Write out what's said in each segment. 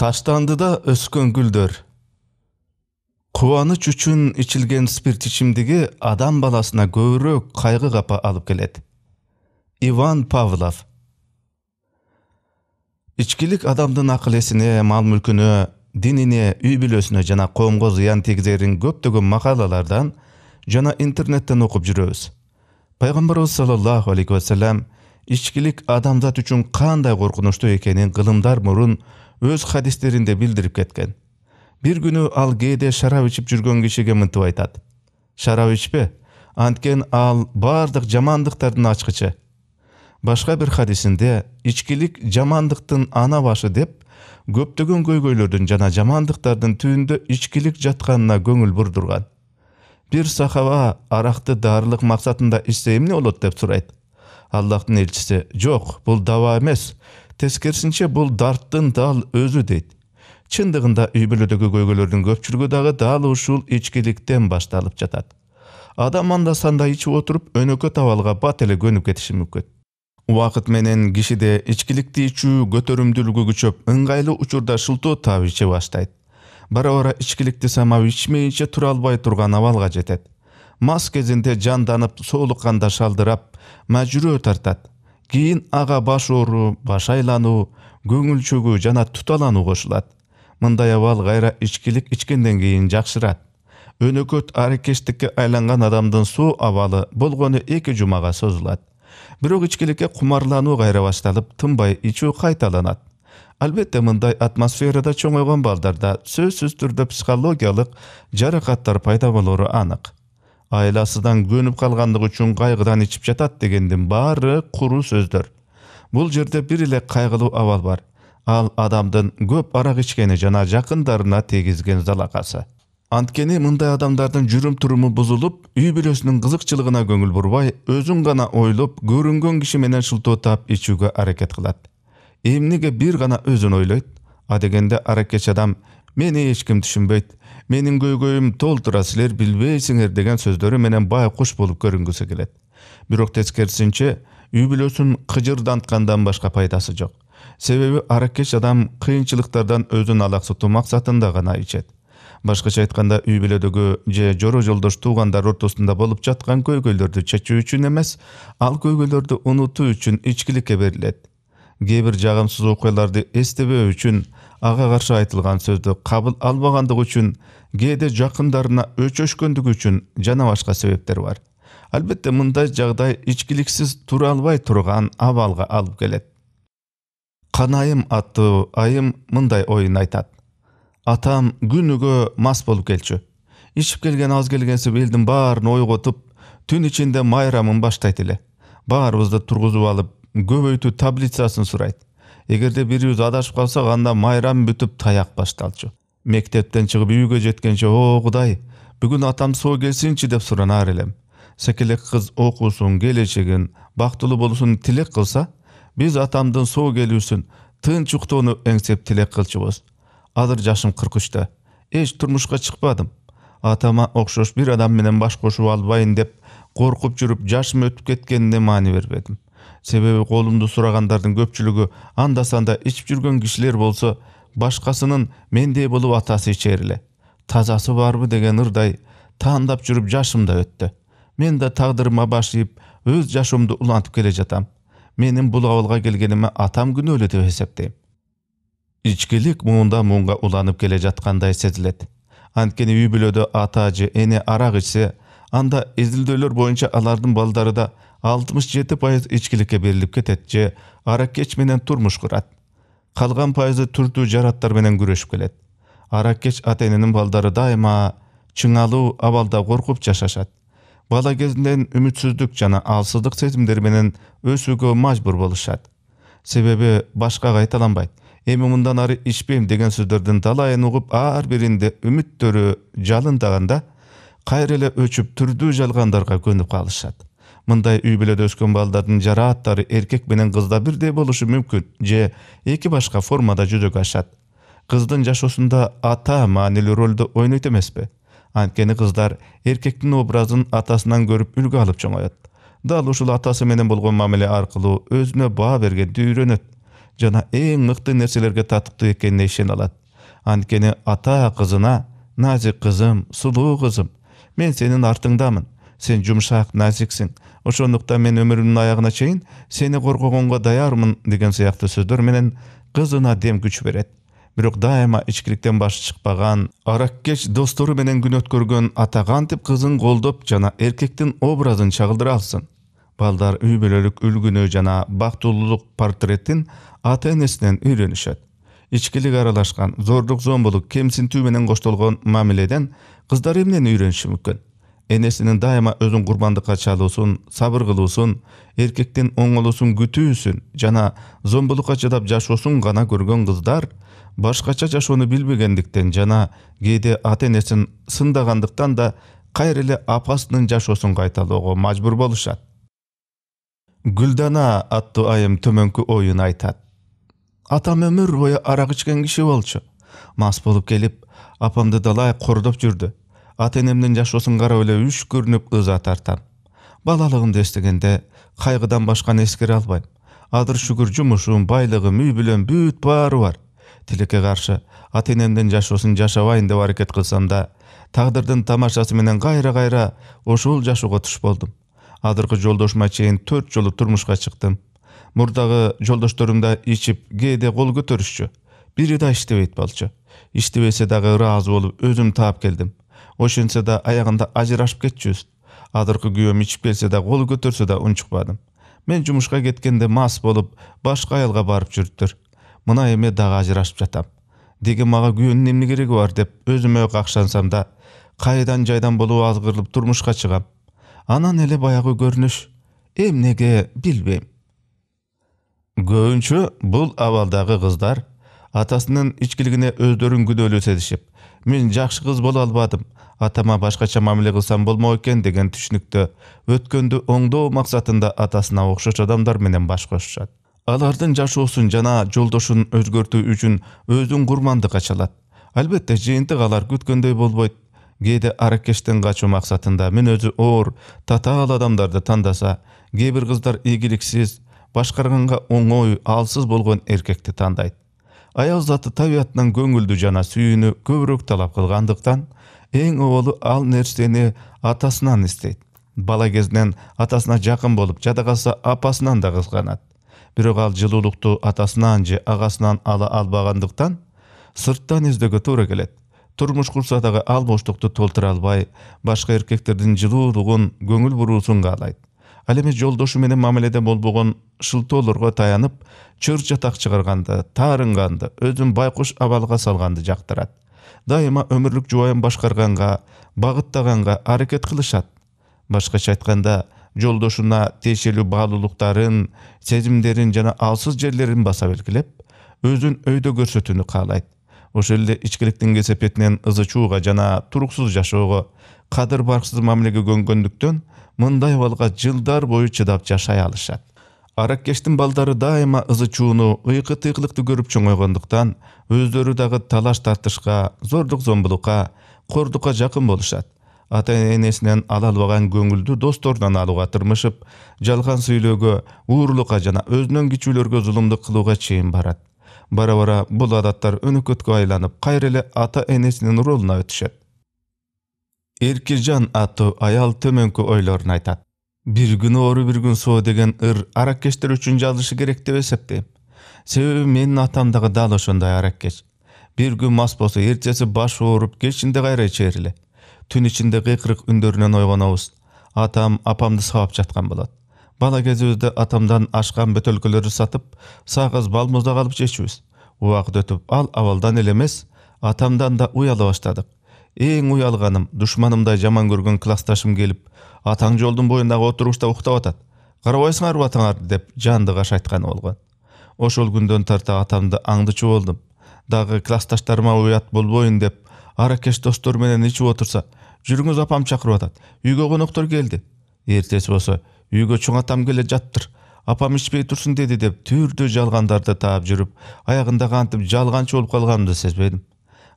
таштандыда өскөн гүлдөр кубаныч үчүн ичилген спирт ичимдиги адам баласына көбүрөөк кайгы капа алып келет иван павлов ичкилик адамдын акыл эсине мал мүлкүнө динине үй бүлөсүнө жана коомго зыян тийгизерин көптөгөн макалалардан жана интернеттен окуп жүрөбүз пайгамбарыбыз саллаллаху алейки васалам ичкилик адамзат үчүн кандай коркунучтуу экенин кылымдар мурун өз хадистеринде билдирип кеткен бир күнү ал кээде шарап ичип жүргөн кишиге мынтип айтат шарап ичпе анткен ал баардык жамандыктардын ачкычы башка бир хадисинде ичкилик жамандыктын ана башы деп көптөгөн көйгөйлөрдүн жана жамандыктардын түбүндө ичкилик жатканына көңүл бурдурган бир сахаба аракты дарылык максатында ичсе эмне болот деп сурайт аллахтын элчиси жок бул даба эмес тескерисинче бул дарттын дал өзү дейт чындыгында үй бүлөдөгү көйгөйлөрдүн көпчүлүгү дагы дал ушул ичкиликтен башталып жатат адам анда санда ичип отуруп өнөкөт абалга бат эле көнүп кетиши мүмкүн убакыт менен кишиде ичкиликти ичүү көтөрүмдүүлүгү күчөп ыңгайлуу учурда шылтоо таап иче баштайт бара бара ичкиликти самап ичмейинче тура албай турган абалга жетет мас кезинде жанданып соолукканда шалдырап мажүрөө тартат кийин ага баш ооруу баш айлануу көңүл чөгүү жана туталануу кошулат мындай абал кайра ичкилик ичкенден кийин жакшырат өнөкөт аракечтикке айланган адамдын суу абалы болгону эки жумага созулат бирок ичкиликке кумарлануу кайра башталып тынбай ичүү кайталанат албетте мындай атмосферада чоңойгон балдарда сөзсүз түрдө психологиялык жаракаттар пайда болору анык айласыдан көнүп калгандыгы үчүн кайгыдан ичип жатат дегендин баары куру сөздөр бул жерде бир эле кайгылуу абал бар ал адамдын көп арак ичкени жана жакындарына тийгизген залакасы анткени мындай адамдардын жүрүм туруму бузулуп үй бүлөсүнүн кызыкчылыгына көңүл бурбай өзүн гана ойлоп көрүнгөн киши менен шылтоо таап ичүүгө аракет кылат эмнеге бир гана өзүн ойлойт адегенде аракетчи адам мени эч ким түшүнбөйт менин көйгөйүм толтура силер билбейсиңер деген сөздөрү менен байкуш болуп көрүнгүсү келет бирок тескерисинче үй бүлөсүн кыжырданткандан башка пайдасы жок себеби аракеч адам кыйынчылыктардан өзүн алаксытуу максатында гана ичет башкача айтканда үй бүлөдөгү же жоро жолдош туугандар ортосунда болуп жаткан көйгөйлөрдү чечүү үчүн эмес ал көйгөйлөрдү унутуу үчүн ичкиликке берилет кээ бир жагымсыз окуяларды эстебөө үчүн ага каршы айтылган сөздү кабыл албагандыгы үчүн кээде жакындарына өчөшкөндүгү үчүн жана башка себептер бар албетте мындай жагдай ичкиликсиз тура албай турган абалга алып келет канайым аттуу айым мындай оюн айтат атам күнүгө мас болуп келчү ичип келген аз келгенсип элдин баарын ойготуп түн ичинде майрамын баштайт эле баарыбызды тургузуп алып көбөйтүү таблицасын сурайт эгерде бирибиз адашып калсак анда майрам бүтүп таяк башталчу мектептен чыгып үйгө жеткенче о кудай бүгүн атам соо келсинчи деп суранар элем секелек кыз окуусун келечегин бактылуу болуусун тилек кылса биз атамдын соо келүүсүн тынч уктоону эңсеп тилек кылчубуз азыр жашым кырк үчтө эч турмушка чыкпадым атама окшош бир адам менен баш кошуп албайын деп коркуп жүрүп жашым өтүп кеткенине маани бербедим себеби колумду сурагандардын көпчүлүгү анда санда ичип жүргөн кишилер болсо башкасынын мендей болуп атасы ичер эле тазасы барбы деген ырдай таандап жүрүп жашым да өттү мен да тагдырыма баш ийип өз жашоомду улантып келе жатам менин бул абалга келгениме атам күнөөлүү деп эсептейм ичкилик муундан муунга уланып келе жаткандай сезилет анткени үй бүлөдө ата же эне арак ичсе анда изилдөөлөр боюнча алардын балдары да 67 пайыз ичкиликке берилип кетет же аракеч менен турмуш курат калган пайызы түрдүү жараттар менен күрөшүп келет аракеч ата эненин балдары дайыма чыңалуу абалда коркуп жашашат бала кезинен үмүтсүздүк жана алсыздык сезимдери менен өсүүгө мажбур болушат себеби башка кайталанбайт эми мындан ары ичпейм деген сөздөрдүн талайын угуп ар биринде үмүттөрү жалындаганда кайра эле өчүп түрдүү жалгандарга көнүп калышат мындай үй бүлөдө өскөн балдардын жарааттары эркек менен кызда бирдей болушу мүмкүн же эки башка формада жүзөгө ашат кыздын жашоосунда ата маанилүү ролду ойнойт эмеспи анткени кыздар эркектин образын атасынан көрүп үлгү алып чоңоет дал ушул атасы менен болгон мамиле аркылуу өзүнө баа бергенди үйрөнөт жана эң мыкты нерселерге татыктуу экенине ишене алат анткени ата кызына назик кызым сулуу кызым мен сенин артыңдамын сен жумшак назиксиң ошондуктан мен өмүрүмдүн аягына чейин сени коргогонго даярмын деген сыяктуу сөздөр менен кызына дем күч берет бирок дайыма ичкиликтен башы чыкпаган аракеч достору менен күн өткөргөн ата кантип кызын колдоп жана эркектин образын чагылдыра алсын балдар үй бүлөлүк үлгүнү жана бактылуулук портретин ата энесинен үйрөнүшөт ичкилик аралашкан зордук зомбулук кемсинтүү менен коштолгон мамиледен кыздар эмнени үйрөнүшү мүмкүн энесинин дайыма өзүн курмандыкка чалуусун сабыр кылуусун эркектин оңолуусун күтүүсүн жана зомбулукка чыдап жашоосун гана көргөн кыздар башкача жашоону билбегендиктен жана кээде ата энесин сындагандыктан да кайра эле апасынын жашоосун кайталоого мажбур болушат гүлдана аттуу айым төмөнкү оюн айтат атам өмүр бою арак ичкен киши болчу мас болуп келип апамды далай кордоп жүрдү ата энемдин жашоосун карап эле үш көрүнүп ыза тартам балалыгымды эстегенде кайгыдан башканы эскере албайм азыр шүгүр жумушум байлыгым үй бүлөм бүт баары бар тилекке каршы ата энемдин жашоосун жашабайын деп аракет кылсам да тагдырдын тамашасы менен кайра кайра ошол жашоого туш болдум азыркы жолдошума чейин төрт жолу турмушка чыктым мурдагы жолдошторум да ичип кээде кол көтөрүшчү бири да иштебейт болчу иштебесе дагы ыраазы болуп өзүм таап келдим ошентсе да аягында ажырашып кетчүбүз азыркы күйөөм ичип келсе да кол көтөрсө да унчукпадым мен жумушка кеткенде мас болуп башка аялга барып жүрүптүр мына эми дагы ажырашып жатам деги мага күйөөнүн эмне кереги бар деп өзүмө какшансам да кайдан жайдан болуп азгырылып турмушка чыгам анан эле баягы көрүнүш эмнеге билбейм көбүнчө бул абалдагы кыздар атасынын ичкилигине өздөрүн күнөөлүү сезишип мен жакшы кыз боло албадым атама башкача мамиле кылсам болмок экен деген түшүнүктө өткөндү оңдоо максатында атасына окшош адамдар менен баш кошушат алардын жашоосун жана жолдошун өзгөртүү үчүн өзүн курмандык курмандыкка алат албетте жыйынтык алар күткөндөй болбойт кээде аракештен качуу максатында мүнөзү оор татаал адамдарды тандаса кээ бир кыздар ийгиликсиз башкарганга оңой алсыз болгон эркекти тандайт аял заты табиятынан көңүлдүү жана сүйүүнү көбүрөөк талап кылгандыктан эң оболу ал нерсени атасынан издейт бала кезинен атасына жакын болуп жада калса апасынан да кызганат бирок ал жылуулукту атасынан же агасынан ала албагандыктан сырттан издөөгө туура келет турмуш курса дагы ал боштукту толтура албай башка эркектердин жылуулугун көңүл буруусун каалайт ал эми жолдошу менен мамиледе болбогон шылтоолорго таянып чыр чатак чыгарганды таарынганды өзүн байкуш абалга салганды жактырат дайыма өмірлік жуайын башқарғанға бағыттағанға арекет қылышат Башқа шайтқанда, жолдошуна тиешелүү бағылылықтарын, сезімдерін жана алсыз жерлерін баса белгилеп өзүн өйдө көрсөтүүнү каалайт ошол эле ичкиликтин кесепетинен ызы чууга жана туруксуз жашоого кадыр барксыз мамилеге көнгөндүктөн мындай абалга жылдар бою чыдап жашай алышат аракештин балдары дайыма ызы чууну ыйкы тыйкылыкты көрүп чоңойгондуктан өздөрү дагы талаш тартышка зордук зомбулукка кордукка жакын болушат ата энесинен ала албаган көңүлдү досторунан алууга тырмышып жалган сүйлөөгө уурулукка жана өзүнөн кичүүлөргө зулумдук кылууга чейин барат бара бара бул адаттар өнөкөткө айланып кайра эле ата энесинин ролуна өтүшөт эркежан аттуу аял төмөнкү ойлорун айтат бир күн оору бир күн соо деген ыр аракештер үчүн жазылышы керек деп эсептейм себеби менин атам дагы дал ошондой араккеч бир күн мас болсо эртеси башы ооруп кечинде кайра ичер эле түн ичинде кыйкырык үндөрүнөн ойгонобуз атам апамды сабап жаткан болот бала кезибизде атамдан ашкан бөтөлкөлөрдү сатып сагыз бал муздак алып жечүбүз убакыт өтүп ал абалдан эле эмес атамдан да уяла баштадык эң уялганым душманымдай жаман көргөн классташым келип а таң жолдун боюндагы отургучта уктап атат карабайсыңарбы атаңарды деп жанды кашайтканы болгон ошол күндөн тарта атамды аңдычу болдум дагы классташтарыма уят болбоюн деп аракеш достор менен ичип отурса жүрүңүз апам чакырып атат үйгө коноктор келди эртеси болсо үйгө чоң атам келе жаттыр апам ичпей турсун деди деп түрдүү жалгандарды таап жүрүп аягында кантип жалганчы болуп калганымды сезбедим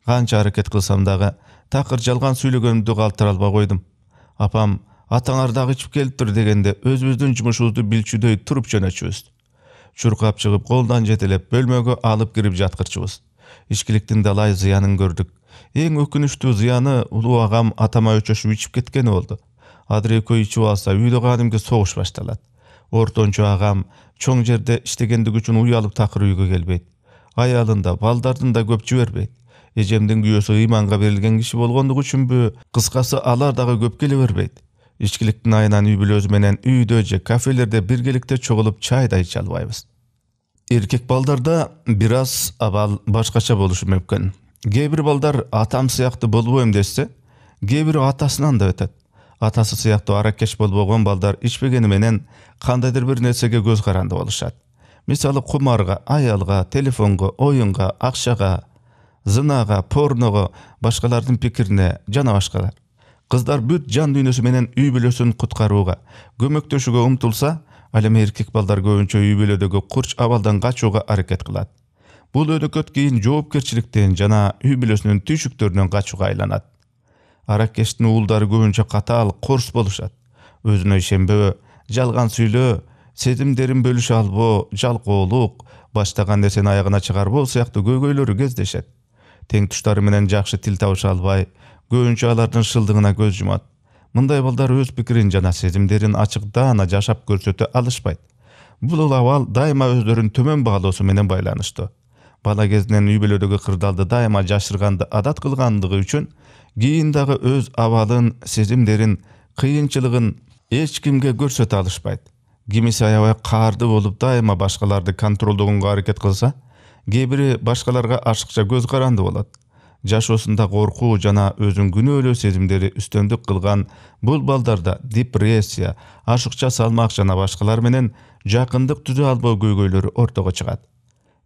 канча аракет кылсам дагы такыр жалган сүйлөгөнүмдү калтыра албай койдум апам атаңар дагы ичип келиптир дегенде өзүбүздүн жумушубузду билчүдөй туруп жөнөчүбүз чуркап чыгып колунан жетелеп бөлмөгө алып кирип жаткырчубуз ичкиликтин далай зыянын көрдүк эң өкүнүчтүү зыяны улуу агам атама өчөшүп ичип кеткени болду адыр экөө ичип алса үйдө кадимки согуш башталат ортончу агам чоң жерде иштегендиги үчүн уялып такыр үйгө келбейт аялын да балдарын да көп жибербейт эжемдин күйөөсү ыйманга берилген киши болгондугу үчүнбү кыскасы алар дагы көп келе бербейт ичкиликтин айынан үй бүлөбүз менен үйдө же кафелерде биргеликте чогулуп чай да иче албайбыз эркек балдарда бир аз абал башкача болушу мүмкүн кээ бир балдар атам сыяктуу болбойм десе кээ бирөө атасынан да өтөт атасы сыяктуу аракеш болбогон балдар ичпегени менен кандайдыр бир нерсеге көз каранды болушат мисалы кумарга аялга телефонго оюнга акчага зынага порного башкалардын пикирине жана башкалар кыздар бүт жан дүйнөсү менен үй бүлөсүн куткарууга көмөктөшүүгө умтулса ал эми эркек балдар көбүнчө үй бүлөдөгү курч абалдан качууга аракет кылат бул өнөкөт кийин жоопкерчиликтен жана үй бүлөсүнүн түйшүктөрүнөн качууга айланат аракештин уулдары көбүнчө катаал корс болушат өзүнө ишенбөө жалган сүйлөө сезимдерин бөлүшө албоо жалкоолук баштаган нерсени аягына чыгарбоо сыяктуу көйгөйлөрү кездешет тең туштары менен жакшы тил табыша албай көбүнчө алардын шылдыгына көз жумат мындай балдар өз пикирин жана сезимдерин ачык даана жашап көрсөтө алышпайт бул абал дайыма өздөрүн төмөн баалоосу менен байланыштуу бала кезинен үй бүлөдөгү кырдаалды дайыма жашырганды адат кылгандыгы үчүн кийин дагы өз абалын сезимдерин кыйынчылыгын эч кимге көрсөтө алышпайт кимиси аябай каардуу болуп дайыма башкаларды контролдогонго аракет кылса кээ бири башкаларга ашыкча көз каранды болот жашоосунда коркуу жана өзүн күнөөлөө сезимдери үстөмдүк кылган бул балдарда депрессия ашыкча салмак жана башкалар менен жакындык түзө албоо көйгөйлөрү ортого чыгат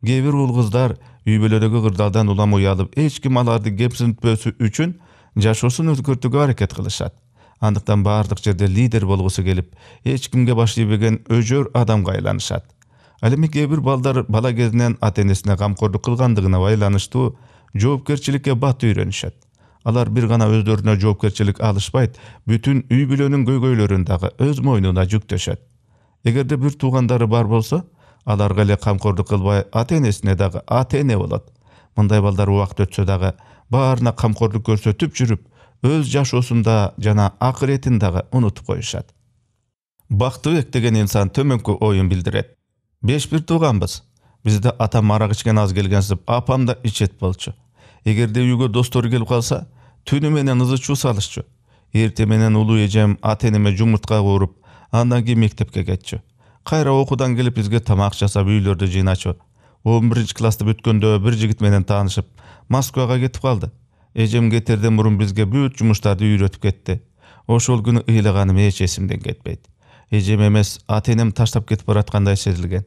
кээ бир уул кыздар үй бүлөдөгү кырдаалдан улам уялып эч ким аларды кепсинтпөс үчүн жашоосун өзгөртүүгө аракет кылышат андыктан баардык жерде лидер болгусу келип эч кимге баш ийбеген өжөр адамга айланышат ал эми кээ бир балдар бала кезинен ата энесине камкордук кылгандыгына байланыштуу жоопкерчиликке бат үйрөнүшөт алар бир гана өздөрүнө жоопкерчилик алышпайт бүтүн үй бүлөнүн көйгөйлөрүн дагы өз мойнуна жүктөшөт эгерде бир туугандары бар болсо аларга эле камкордук кылбай ата энесине дагы ата эне болот мындай балдар убакыт өтсө дагы баарына камкордук көрсөтүп жүрүп өз жашоосун да жана акыретин дагы унутуп коюшат бактыбек деген инсан төмөнкү оюн билдирет беш бир тууганбыз бізде атам арақ ішкен аз деп апам да ішет болчу эгерде үйгө достор келіп қалса түні менен ызы салышчу эрте менен улуу эжем ата энеме жумуртка кууруп андан кийин мектепке кетчү кайра окуудан келип бизге тамак жасап үйлөрдү жыйначу он биринчи классты бүткөндө бир жигит менен таанышып москвага кетип калды эжем кетерден мурун бизге бүт жумуштарды үйрөтүп кетти ошол күнү ыйлаганым эч эсимден кетпейт эжем эмес ата энем таштап кетип бараткандай сезилген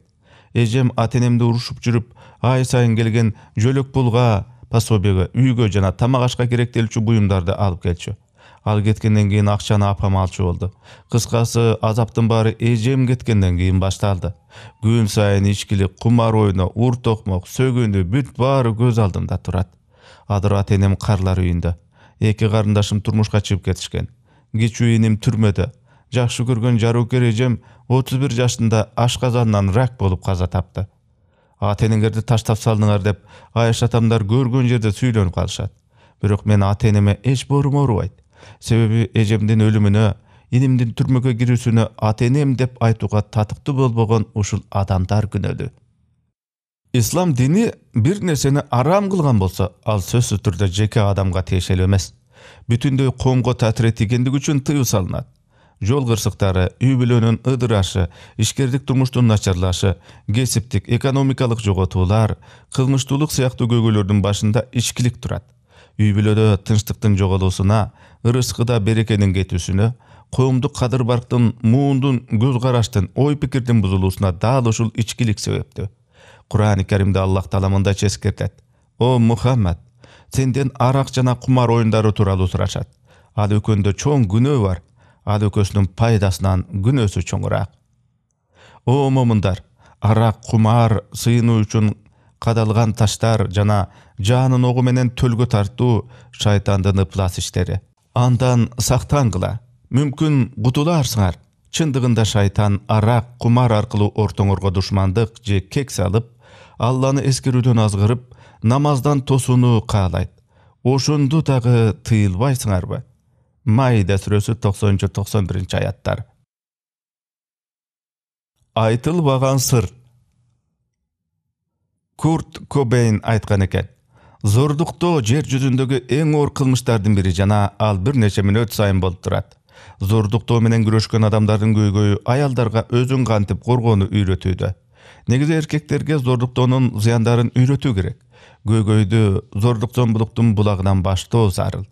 эжем ата энемди урушуп жүрүп ай сайын келген жөлөк пулга пособиеге үйгө жана тамак ашка керектелүүчү буюмдарды алып келчү ал кеткенден кийин акчаны апам алчу болду кыскасы азаптын баары эжем кеткенден кийин башталды күн сайын ичкилик кумар ойно ур токмок сөгүнүү бүт баары көз алдымда турат адыр ата энем карылар үйүндө эки карындашым турмушка чыгып кетишкен кичүү иним түрмөдө жақсы көргөн жарукер эжем 31 жашында ашқазанынан рак болып қаза тапты энеңерди таштап салдыңар деп айыш атамдар көргөн жерде сүйлөнүп калышат бирок мен ата энеме эч боорум оорубайт себеби эжемдин өлүмүнө инимдин түрмөгө кирүүсүнө ата энем деп айтууга татыктуу болбогон ушул адамдар күнөөлүү ислам дини бир нерсени арам кылган болсо ал сөзсүз түрдө жеке адамга тиешелүү эмес бүтүндөй коомго таасир этигендиги үчүн тыюу салынат жол кырсыктары үй бүлөнүн ыдырашы ишкердик турмуштун начарлашы кесиптик экономикалык жоготуулар кылмыштуулук сыяктуу көйгөйлөрдүн башында ичкилик турат үй бүлөдө тынчтыктын жоголуусуна ырыскыда берекенин кетүүсүнө коомдук кадыр барктын муундун көз караштын ой пикирдин бузулуусуна дал ушул ичкилик себептүү курани каримде аллах таала мындайча эскертет о мухаммад сенден арак жана кумар оюндары тууралуу сурашат ал экөөнүндө чоң күнөө бар адөкөсүнүн пайдасынан күнөөсү чоңураак о момундар арак кумар сыйынуу үчүн кадалган таштар жана жаанын огу менен төлгө тартуу шайтандын ыплас иштери андан сактангыла мүмкүн кутулаарсыңар чындыгында шайтан арак кумар аркылуу ортоңорго душмандык же кек салып алланы эскерүүдөн азгырып намаздан тосууну каалайт ошондо дагы тыйылбайсыңарбы маида сүрөсү токсонунчу токсон биринчи аяттар айтылбаган сыр курт кобейн айткан экен зордуктоо жер жүзүндөгү эң оор кылмыштардын бири жана ал бир нече мүнөт сайын болуп турат зордуктоо менен күрөшкөн адамдардын көйгөйү аялдарга өзүн кантип коргоону үйрөтүүдө негизи эркектерге зордуктоонун зыяндарын үйрөтүү керек көйгөйдү зордук зомбулуктун булагынан баштоо зарыл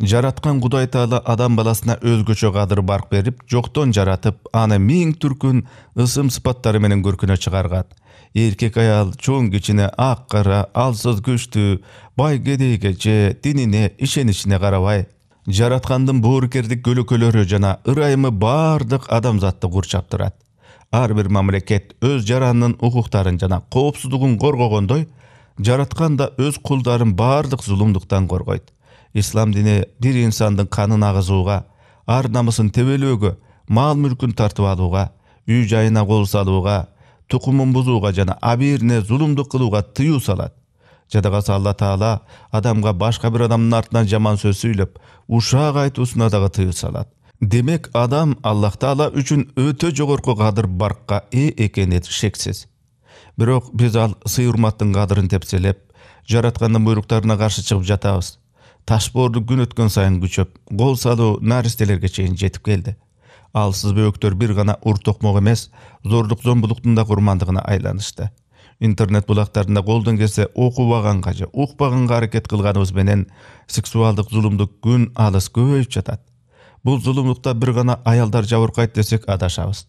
жараткан кудай таала адам баласына өзгөчө кадыр барк берип жоктон жаратып аны миң түркүн ысым сыпаттары менен көркүнө чыгаргат эркек аял чоң кичине ак кара алсыз күчтүү бай кедейге же динине ишеничине карабай жараткандын боорукердик көлөкөлөрү жана ырайымы баардык адамзатты курчап турат ар бир мамлекет өз жаранынын укуктарын жана коопсуздугун коргогондой жараткан да өз кулдарын баардык зулумдуктан коргойт ислам дине бир инсандын канын агызууга ар намысын тебелөөгө мал мүлкүн тартып алууга үй жайына салууга тукумун бузууга жана абийирине зулумдук кылууга тыюу салат жада калса алла таала адамга башка бир адамдын артынан жаман сөз сүйлөп ушак айтуусуна дагы тыюу салат демек адам аллах таала үчүн өтө жогорку кадыр баркка ээ экени шексиз бирок биз ал урматтын кадырын тепселеп жараткандын буйруктарына каршы чыгып жатабыз ташборду күн өткөн сайын күчөп кол салуу наристелерге чейин жетип келди алсыз сызбөөктөр бир гана ур токмок эмес зордук зомбулуктун да курмандыгына айланышты интернет булактарында колдон келсе окубаганга же укпаганга аракет кылганыбыз менен сексуалдык зулумдук күн алыс көбөйүп жатат бул зулумдукта бир гана аялдар жабыркайт десек адашабыз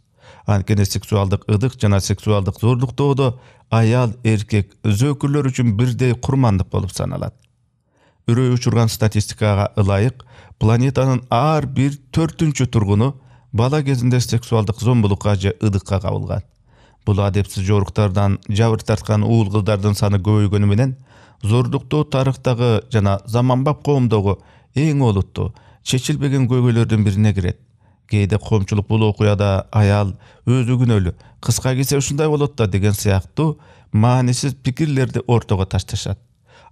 анткени сексуалдык ыдык жана сексуалдык зордуктоодо аял эркек зөөкүрлөр үчүн бирдей курмандык болуп саналат үрөй учурган статистикага ылайык планетанын ар бир төртүнчү тургуну бала кезинде сексуалдык зомбулукка же ыдыкка кабылган бул адепсиз жоруктардан жабыр тарткан уул кыздардын саны көбөйгөнү менен зордуктоо тарыхтагы жана заманбап коомдогу эң олуттуу чечилбеген көйгөйлөрдүн бирине кирет кээде коомчулук бул окуяда аял өзү күнөөлүү кыска кисе ушундай болот да деген сыяктуу маанисиз пикирлерди ортого ташташат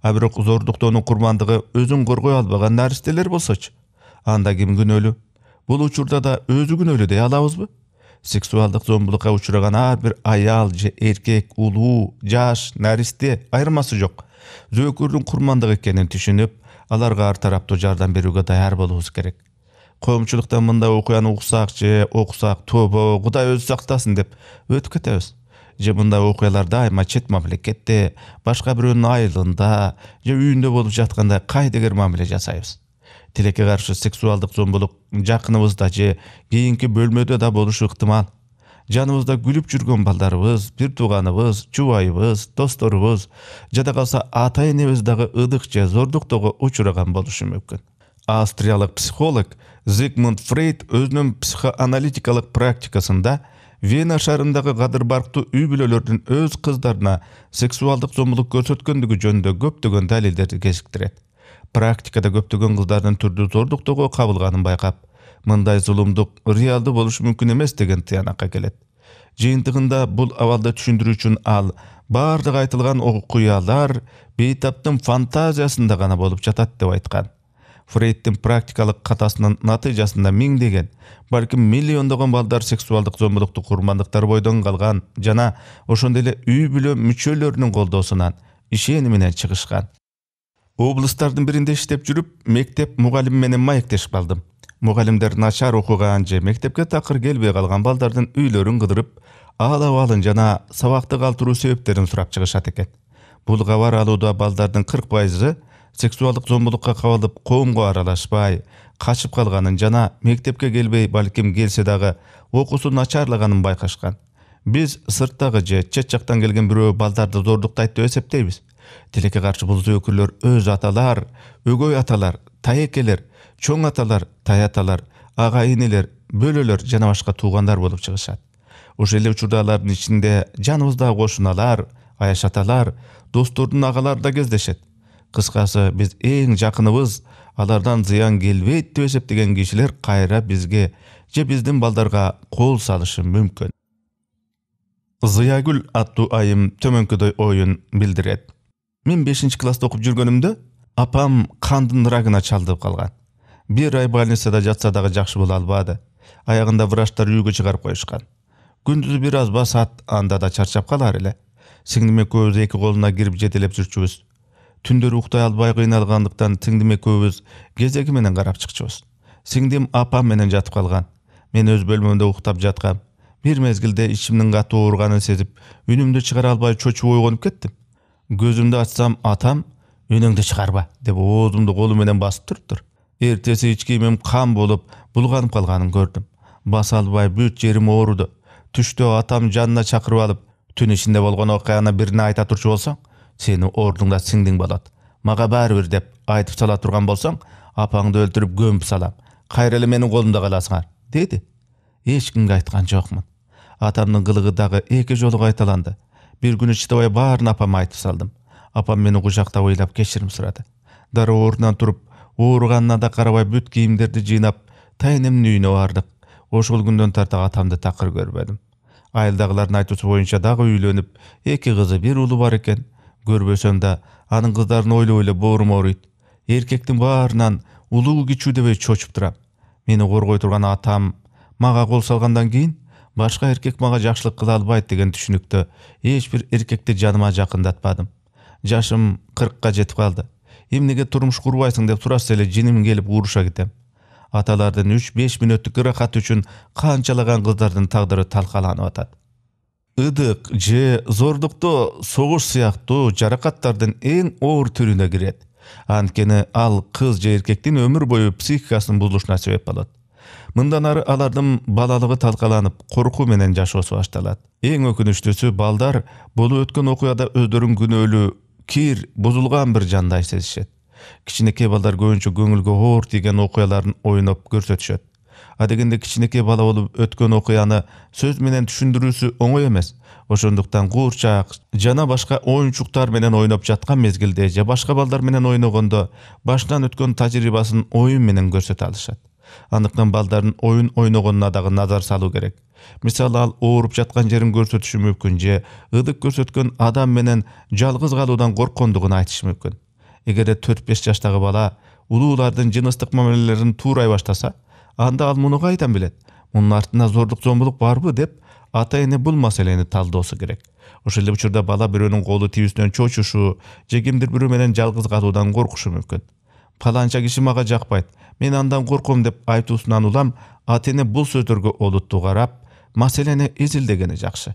А бирок зордуктоонун курмандыгы өзүн коргой албаган наристелер болсочу, анда ким күнөөлүү? Бул учурда да өзү күнөөлүү дей алабызбы? Сексуалдык зомбулукка учураган ар бир аял же эркек, улуу, жаш, наристе айырмасы жок. Зөөкүрдүн курмандыгы экенин түшүнүп, аларга ар тараптуу жардам берүүгө даяр болуубуз керек. Коомчулукта мындай окуяны уксак же окусак, тобо, Кудай өзү сактасын деп өтүп кетебиз. же мындай окуялар дайыма чет мамлекетте башка бирөөнүн айылында же үйүндө болуп жатканда кайдыгер мамиле жасайбыз тилекке каршы сексуалдык зомбулук жакыныбызда же кийинки бөлмөдө да болушу ыктымал жаныбызда күлүп жүргөн балдарыбыз бир тууганыбыз жубайыбыз досторубуз жада калса ата энебиз дагы ыдык же зордуктоого учураган болушу мүмкүн австриялык психолог зигмунд фрейд өзүнүн психоаналитикалык практикасында вена шаарындагы кадыр барктуу үй бүлөлөрдүн өз кыздарына сексуалдык зомбулук көрсөткөндүгү жөнүндө көптөгөн далилдерди кезиктирет практикада көптөгөн кыздардын түрдүү зордуктоого кабылганын байкап мындай зулумдук реалдуу болушу мүмкүн эмес деген тыянакка келет жыйынтыгында бул абалды түшүндүрүү үчүн ал бардык айтылган окуялар бейтаптын фантазиясында гана болуп жатат деп айткан фрейдтің практикалық қатасының натыйжасында меңдеген бәлкім миллиондаған балдар сексуалдық зомбулукту курмандыктар бойдон калган жана ошондой эле үй бүлө мүчөлөрүнүн колдоосунан ишени менен чыгышкан облустардын биринде иштеп жүрүп мектеп мугалими менен маектешип калдым мугалимдер начар окуган же мектепке такыр келбей калган балдардын үйлөрүн кыдырып ал абалын жана сабакты калтыруу себептерин сурап чыгышат экен бул кабар алууда балдардын кырк пайызы сексуалдык зомбулукка кабылып коомго аралашпай качып калганын жана мектепке келбей балким келсе дагы окуусу начарлаганын байкашкан биз сырттагы же чет жактан келген бирөө балдарды зордуктайт деп эсептейбиз тилекке каршы бул зөөкүрлөр өз аталар өгөй аталар таекелер чоң аталар тай аталар ага инилер бөлөлөр жана башка туугандар болуп чыгышат ошол эле учурда алардын ичинде жаныбыздагы кошуналар аяш аталар достордун агалары да кездешет кыскасы биз эң жакыныбыз алардан зыян келбейт деп эсептеген кишилер кайра бизге же биздин балдарга кол салышы мүмкүн зыягүл аттуу айым төмөнкүдөй оюн билдирет мен бешинчи класста окуп жүргөнүмдө апам кандын рагына чалдып калган бир ай больницада жатса дагы жакшы боло албады аягында врачтар үйгө чыгарып коюшкан күндүзү бир аз басат анда да чарчап калар эле сиңдим экөөбүз эки колуна кирип жетелеп жүрчүбүз түндөр уктай албай кыйналгандыктан сиңдим экөөбүз кезеги менен карап чыкчубуз сиңдим апам менен жатып калган мен өз бөлмөмдө уктап жаткам бир мезгилде ичимдин катуу ооруганын сезип үнүмдү чыгара албай чочуп ойгонуп кеттим көзүмдү ачсам атам үнүңдү чыгарба деп оозумду колу менен басып туруптур эртеси ич кийимим кан болуп булганып калганын көрдүм баса албай бүт жерим ооруду түштө атам жанына чакырып алып түн ичинде болгон окуяны бирине айта турчу болсоң сені орныңда сіңдің болады маға бәрібір деп айтып сала тұрған болсаң апаңды өлтіріп көміп салам қайрылы менің қолымда қаласыңар деді ешкімге айтқан жоқмын атамның қылығы дағы екі жолы қайталанды бір күні шыдабай барын апама айтып салдым апам мені құшақтап ойлап кешірім сұрады дара орнынан тұрып ауырғанына да қарабай бүт киімдерді жинап тәйінімнің үйіне бардық ошол күндөн тарта атамды такыр көрбөдүм айылдагылардын айтуусу боюнча дагы үйлөнүп эки кызы бир уулу бар экен көрбөсөм да анын кыздарын ойлоп эле боорум ооруйт эркектин баарынан улуу кичүү дебей чочуп турам мени коргой турган атам мага кол салгандан кийин башка эркек мага жакшылык кыла албайт деген түшүнүктө эч бир эркекти жаныма жакындатпадым жашым кыркка жетип калды эмнеге турмуш курбайсың деп сураса эле жиним келип уруша кетем аталардын үч беш мүнөттүк ырахаты үчүн канчалаган кыздардын тагдыры талкаланып атат ыдык же зордукто согуш сыяктуу жаракаттардын эң оор түрүнө кирет анткени ал кыз же эркектин өмүр бою психикасынын бузулушуна себеп болот мындан ары алардын балалыгы талкаланып коркуу менен жашоосу башталат эң өкүнүчтүүсү балдар болуп өткөн окуяда өздөрүн күнөөлүү кир бузулган бир жандай сезишет кичинекей балдар көбүнчө көңүлгө оор тийген окуяларын ойноп көрсөтүшөт адегенде кичинекей бала болуп өткөн окуяны сөз менен түшүндүрүүсү оңой эмес ошондуктан куурчак жана башка оюнчуктар менен ойноп жаткан мезгилде же башка балдар менен ойногондо башынан өткөн тажрыйбасын оюн менен көрсөтө алышат андыктан балдардын оюн ойногонуна дагы назар салуу керек мисалы ал ооруп жаткан жерин көрсөтүшү мүмкүн же ыдык көрсөткөн адам менен жалгыз калуудан корккондугун айтышы мүмкүн эгерде төрт беш жаштагы бала улуулардын жыныстык мамилелерин туурай баштаса анда ал муну кайдан билет мунун артында зордук зомбулук барбы деп ата эне бул маселени талдоосу керек ошол эле учурда бала бирөөнүн колу тийүүсүнөн чочушу же кимдир бирөө менен жалгыз калуудан коркушу мүмкүн паланча киши мага жакпайт мен андан корком деп айтуусунан улам ата эне бул сөздөргө олуттуу карап маселени изилдегени жакшы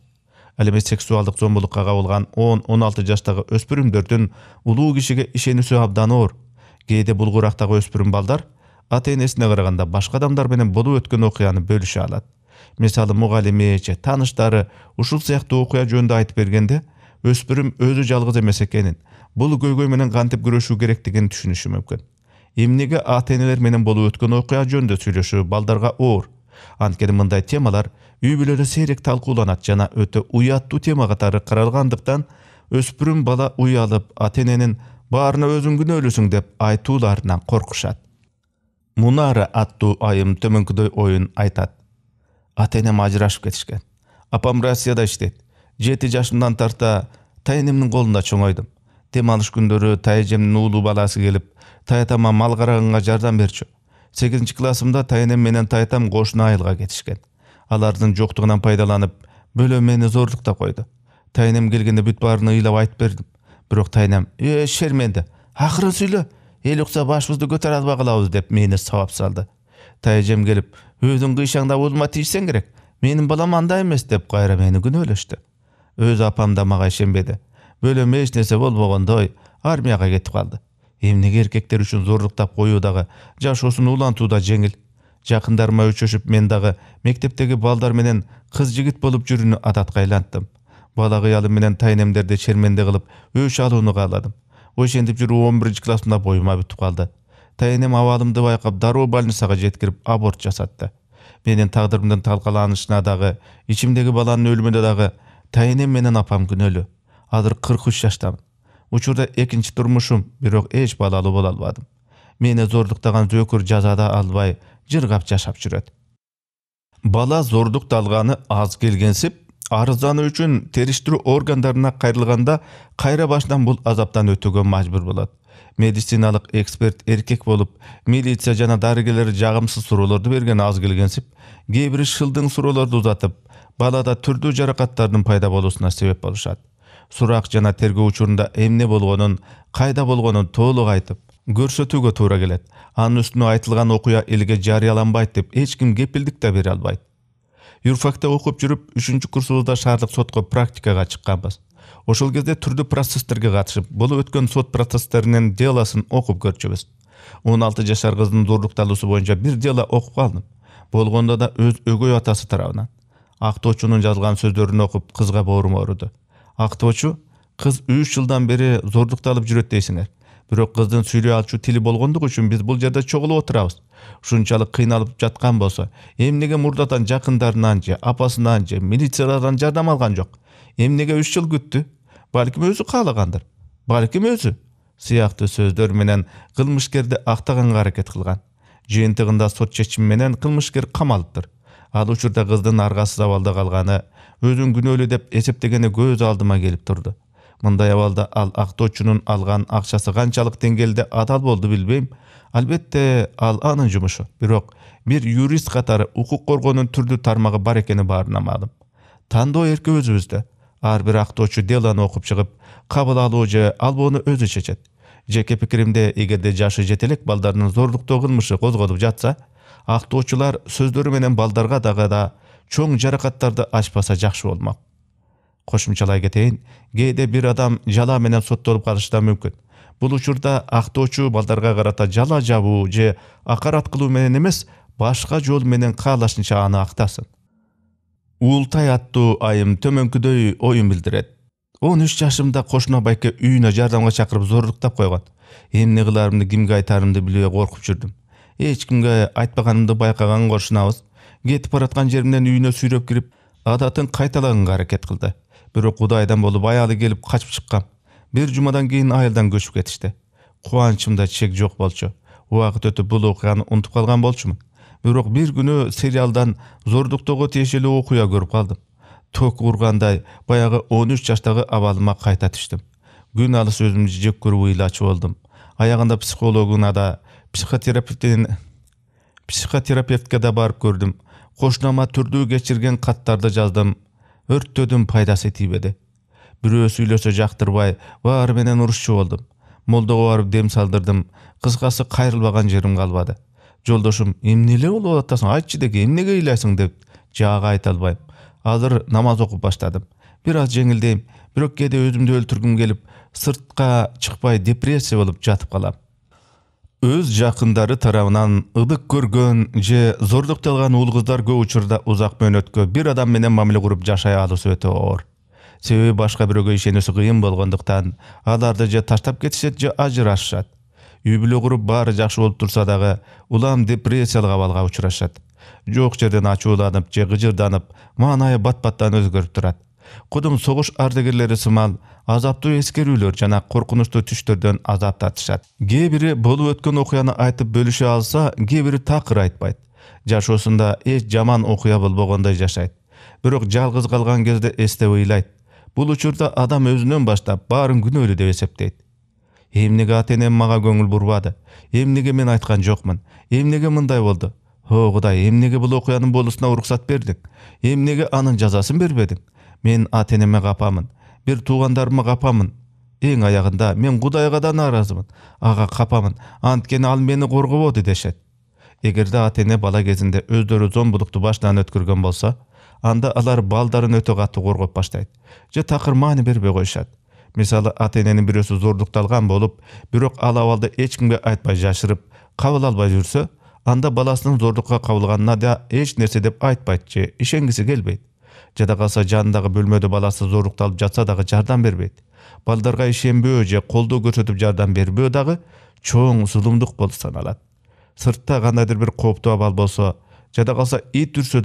ал эми сексуалдык зомбулукка кабылган он он алты жаштагы өспүрүмдөрдүн улуу кишиге ишенүүсү абдан оор кээде курактагы өспүрүм балдар ата энесине караганда башка адамдар менен болуп өткөн окуяны бөлүшө алат мисалы мугалими же тааныштары ушул сыяктуу окуя жөнүндө айтып бергенде өспүрүм өзү жалгыз эмес экенин бул көйгөй менен кантип күрөшүү керектигин түшүнүшү мүмкүн эмнеге ата энелер менен болуп өткөн окуя жөнүндө сүйлөшүү балдарга оор анткени мындай темалар үй бүлөдө сейрек талкууланат жана өтө уяттуу тема катары каралгандыктан өспүрүм бала уялып ата эненин баарына өзүң күнөөлүүсүң деп айтууларынан коркушат мунара аттуу айым төмөнкүдөй оюн айтат ата ажырашып кетишкен апам россияда иштейт жети жашымдан тарта тайэнемдин колунда чоңойдум дем алыш күндөрү тайэжемдин уулуу баласы келип таятама мал караганга жардам берчү сегизинчи классымда тайэнем менен тайатам кошуна айылга кетишкен алардын жоктугунан пайдаланып бөлө мени зордуктап койду тайэнем келгенде бүт баарына ыйлап айтып бердим бирок тайэнем э шерменде акырын сүйлө ел ұқса башыбызды көтер алып қаламыз деп мені сауап салды тәйжем келіп өзің қишаңда ұлыма тиіссең керек менің балам андай емес деп қайра мені күнөөлөштү өз апам да маған ішенбеді бөлем эч нерсе армияға армияга кетип калды еркектер үшін зорлықтап қоюдағы коюу дагы жашоосун да жеңил жакындарыма өчөшүп мен дағы мектептегі балдар менен кыз жигит болуп жүрүүнү адатка айланттым бала кыялым менен тайнемдерди шерменде кылып өш алууну қаладым ошентип жүрүп он биринчи классымда боюма бүтүп калды тайенем абалымды байкап дароо больницага жеткирип аборт жасатты менин тагдырымдын талкаланышына дагы ичимдеги баланын өлүмүнө дагы тайенем менен апам күнөөлүү азыр кырк үч жаштамын учурда экинчи турмушум бирок эч балалуу боло албадым мени зордуктаган зөөкүр жазада албай жыргап жашап жүрөт бала зордукталганы аз келгенсип арыздануу үчүн териштирүү органдарына кайрылганда кайра башынан бул азаптан өтүүгө мажбур болот медициналык эксперт эркек болуп милиция жана дарыгерлер жагымсыз суроолорду берген аз келгенсип кээ бири шылдың суроолорду узатып балада түрдүү жаракаттардын пайда болуусуна себеп болушат сурак жана тергөө учурунда эмне болгонун кайда болгонун толук айтып көрсөтүүгө туура келет анын үстүнө айтылган окуя элге жарыяланбайт деп эч ким кепилдик да бере албайт юрфакта окуп жүрүп үчүнчү курсубузда шаардык сотко практикага чыкканбыз ошол кезде түрдүү процесстерге катышып болуп өткөн сот процесстеринин делосын окуп көрчүбүз он алты жашар кыздын зордукталуусу боюнча бир дело окуп алдым болгондо да өз өгөй атасы тарабынан актоочунун жазган сөздөрүн окуп кызга боорум ооруду актоочу кыз үч жылдан бери зордукталып жүрөт дейсиңер бирок кыздын сүйлөй алчу тили болгондугу үчүн биз бул жерде чогулуп отурабыз ушунчалык кыйналып жаткан болсо эмнеге мурдатан жакындарынан же апасынан же милициядан жардам алган жок эмнеге үч жыл күттү балким өзү каалагандыр балким өзү сыяктуу сөздөр менен кылмышкерди актаганга аракет кылган жыйынтыгында сот чечими менен кылмышкер камалыптыр ал учурда кыздын аргасыз абалда калганы өзүн күнөөлүү деп эсептегени көз алдыма келип турду мындай абалда ал актоочунун алган акчасы канчалык деңгээлде адал болду билбейм Albatta, Al-A'nın jumushi, biroq bir yurist qatori huquq qo'rg'onun turli tarmog'i bor ekani barini ma'lum. Tandoq erki o'z-o'zida har bir aqtovchi delani o'qib chiqib, qabul oluvchi alboni o'zi chechadi. Жеке пикиримде эгерде жашы жетелек балдардын зордуктоо кылмышы козголуп жатса, актоочулар сөздөрү менен балдарга дагы да чоң жаракаттарды ачпаса жакшы болмок. Кошумчалай кетейин, кээде бир адам жала менен соттолуп калышы да мүмкүн. бул учурда актоочу балдарга карата жала жабуу же акарат кылуу менен эмес башка жол менен каалашынча аны актасын уултай аттуу айым төмөнкүдөй оюн билдирет он үч жашымда кошуна байке үйүнө жардамга чакырып зорлуктап койгон эмне кыларымды кимге айтаарымды билбей коркуп жүрдүм эч кимге айтпаганымды байкаган коршунабыз кетип бараткан жеримден үйүнө сүйрөп кирип адатын кайталаганга аракет кылды бирок кудайдан болуп аялы келип качып чыккам бир жумадан кийин айылдан көчүп кетишти кубанычымда чек жок болчу убакыт өтүп бул окуяны унутуп калган болчумун бирок бир күнү сериалдан зордуктогу тиешелүү окуя көрүп калдым ток ургандай баягы он үч жаштагы абалыма кайта түштүм күн алыс өзүмдү жек көрүп ыйлачу болдум аягында психологуна да психотерапевтин психотерапевтке да барып көрдүм кошунама түрдүү кечирген каттарды жаздым өрттөдүм пайдасы тийбеди бирөө сүйлөсө жактырбай баары менен урушчу болдым молдого барып дем салдырдым кыскасы кайрылбаган жерим калбады жолдошум эле болуп атасың айтчы деги эмнеге ыйлайсың деп жаага айта албайм азыр намаз окуп баштадым бир аз жеңилдейм бирок кээде өзүмдү өлтүргүм келип сыртка чыкпай депрессия болуп жатып калам өз жақындары тарабынан ыдык көргөн же зордукталган уул кыздар көп учурда узак мөөнөткө бир адам менен мамиле куруп жашай алуусу өтө оор себеби башка бирөөгө ишенүүсү кыйын болгондуктан аларды же таштап кетишет же ажырашышат үй бүлө куруп баары жакшы болуп турса дагы улам депрессиялык абалга учурашат жок жерден ачууланып же кыжырданып маанайы бат баттан өзгөрүп турат кудум согуш ардагерлери сымал азаптуу эскерүүлөр жана коркунучтуу түштөрдөн азап тартышат кээ бири болуп өткөн окуяны айтып бөлүшө алса кээ бири такыр айтпайт жашоосунда эч жаман окуя болбогондой жашайт бирок жалгыз калган кезде эстеп ыйлайт бул учурда адам өзүнөн баштап баарын күнөөлүү деп эсептейт эмнеге ата энем мага көңүл бурбады эмнеге мен айткан жокмун эмнеге мындай болду о кудай эмнеге бул окуянын болуусуна уруксат бердиң эмнеге анын жазасын бербедиң мен ата энеме капамын бир туугандарыма капамын эң аягында мен кудайга да нааразымын ага капамын анткени ал мени коргободу дешет эгерде ата эне бала кезинде өздөрү зомбулукту баштан өткөргөн болсо анда алар балдарын өтө катуу коргоп баштайт же маани бербей коюшат мисалы ата эненин бирөөсү зордукталган болуп бирок ал абалды эч кимге айтпай жашырып кабыл албай жүрсө анда баласынын зордукка кабылганына да эч нерсе деп айтпайт же ишенгиси келбейт жада калса жанындагы бөлмөдө баласы зордукталып жатса дагы жардам бербейт балдарга ишенбөө же колдоо көрсөтүп жардам бербөө дагы чоң зулумдук болуп саналат сыртта кандайдыр бир кооптуу абал болсо жада қалса ит үрсе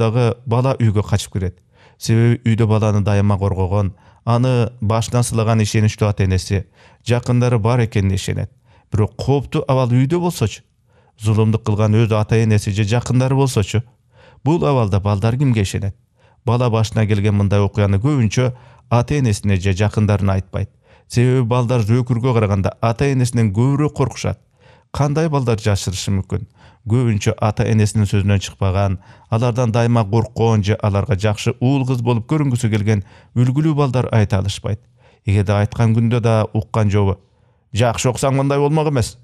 бала үйге қашып кіреді себебі үйде баланы дайыма қорғаған аны башынан сылаған ишеничтүү ата энеси жакындары бар экенине ишенет бирок кооптуу абал үйдө болсочу зулумдук кылган өз ата энеси же жакындары болсочу бул абалда балдар кимге ишенет бала башына келген мындай окуяны көбүнчө ата энесине же жакындарына айтпайт себеби балдар зөөкүргө караганда ата энесинен көбүрөөк коркушат кандай балдар жашырышы мүмкүн көбүнчө ата энесинин сөзүнөн чыкпаган алардан дайыма корккон же аларга жакшы уул кыз болуп көрүнгүсү келген үлгүлүү балдар айта алышпайт эгерде айткан күндө да уккан жообу жакшы окусаң мындай болмок эмес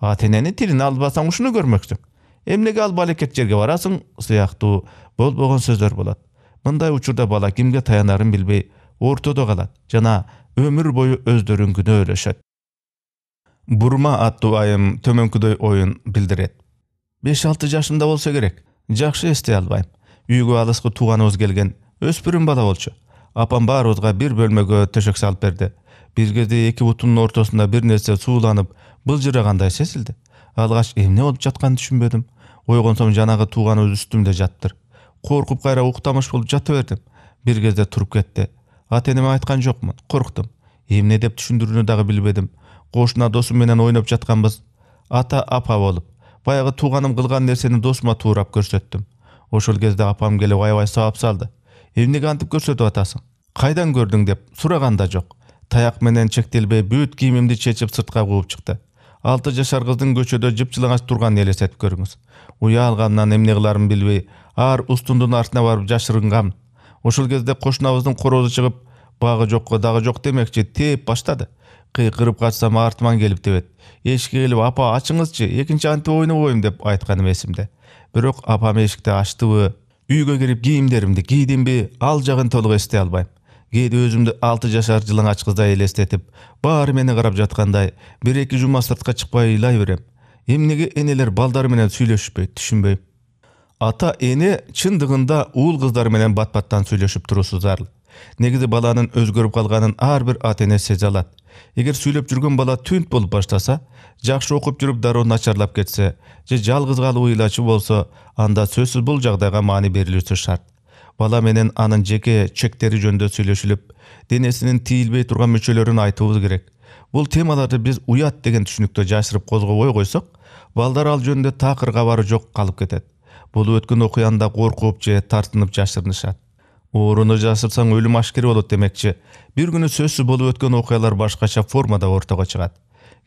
ата эненин тилин албасаң ушуну көрмөксүң эмнеге ал балекет жерге барасың сыяктуу болбогон сөздөр болот мындай учурда бала кимге таянарын билбей ортодо калат жана өмүр бою өздөрүн күнөөлөшөт бурма аттуу айым төмөнкүдөй оюн билдирет 5-6 жашымда болса керек жақсы эстей албайм үйгө алыскы туған келген өспүрүм бала болчу апам баарыбызга бир бөлмөгө төшөк салып берди бир кезде эки бутунун ортосунда бир нерсе сууланып былжырагандай сезилди алгач эмне болуп жатканын түшүнбөдүм ойгонсом жанагы тууганыбыз үстүмдө жаттыр коркуп кайра уктамыш болуп жата бердим бир кезде туруп кетти ата энеме айткан жокмун корктум эмне деп түшүндүрүүнү дагы билбедим кошуна досум менен ойноп жатканбыз ата апа болуп баяғы туғаным қылған нәрсені досума туурап көрсеттім ошол кезде апам келіп аябай сабап салды эмнеге антип көрсөтүп атасың кайдан көрдүң деп сураган да жок таяк менен чектелбей бүт кийимимди чечип сыртка кууп чыкты алты жашар кыздын көчөдө жыпжылаңач турганын элестетип көрүңүз уялганынан эмне кыларын билбей ар устундун артына барып жашырынгам ошол кезде кошунабыздын корозу чыгып багы жокко дагы жок демекчи тээп баштады қиқырып қатсам артыман келіп тебет эшикке келіп апа ашыңызшы екінші анты ойнап ойым деп айтқаным есімде бірок апам эшикти аштыбы үйге кіріп киімдерімді кидім бе ал жағын толық эстей албайм кейде өзімді алты жашар жылаңач қыздай елестетіп бары мені қарап жатқандай бір екі жума сыртқа шықпай ыйлай берем эмнеге энелер балдары менен сүйлөшүшпөйт түшүнбөйм ата эне чындыгында уул кыздар менен бат баттан сүйлөшүп зарыл негизи баланын өзгөрүп калганын ар бир ата эне сезе алат егер сөйлеп жүрген бала түнт болып баштаса жақшы оқып жүріп дароо начарлап кетсе же жалгыз калуу ыйлачу болсо анда сөзсүз бул жагдайга маани берилүүсү шарт бала менен анын жеке чектери жөнүндө сүйлөшүлүп денесинин тийилбей турган мүчөлөрүн айтуубуз керек Бұл темаларды біз уят деген түшүнүктө жашырып козгобой койсок балдар ал жөнүндө такыр кабары жок калып кетет Бұл өткөн окуяны да коркуп же тартынып жашырынышат ооруну жасырсаң өлүм ашкере болот демекчи бир күнү сөзсүз болуп өткөн окуялар башкача формада ортого чыгат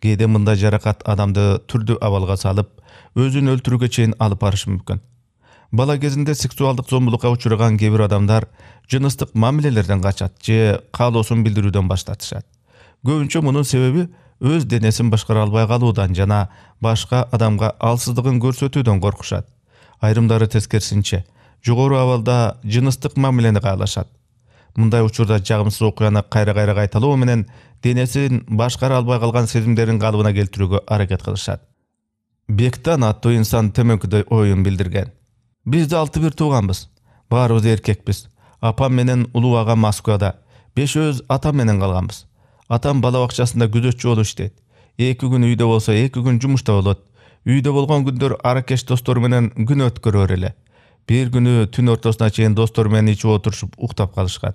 кээде мындай жаракат адамды түрдүү абалга салып өзүн өлтүрүүгө чейин алып барышы мүмкүн бала кезинде сексуалдык зомбулукка учураган кээ бир адамдар жыныстык мамилелерден качат же каалоосун билдирүүдөн баш тартышат көбүнчө мунун себеби өз денесин башкара албай калуудан жана башка адамга алсыздыгын көрсөтүүдөн коркушат айрымдары тескерисинче жогору абалда жыныстык мамилени каалашат мындай учурда жагымсыз окуяны кайра кайра кайталоо менен денесин башкара албай калган сезимдерин калыбына келтирүүгө аракет кылышат бектан аттуу инсан төмөнкүдөй оюн билдирген биз да алты бир тууганбыз баарыбыз эркекпиз апам менен улуу агам москвада бешөөбүз атам менен калганбыз атам бала бакчасында күзөтчү болуп иштейт эки күн үйдө болсо эки күн жумушта болот үйдө болгон күндөр аракеш достору менен күн өткөрөр эле бир күнү түн ортосуна чейин достор менен ичип отурушуп уктап калышкан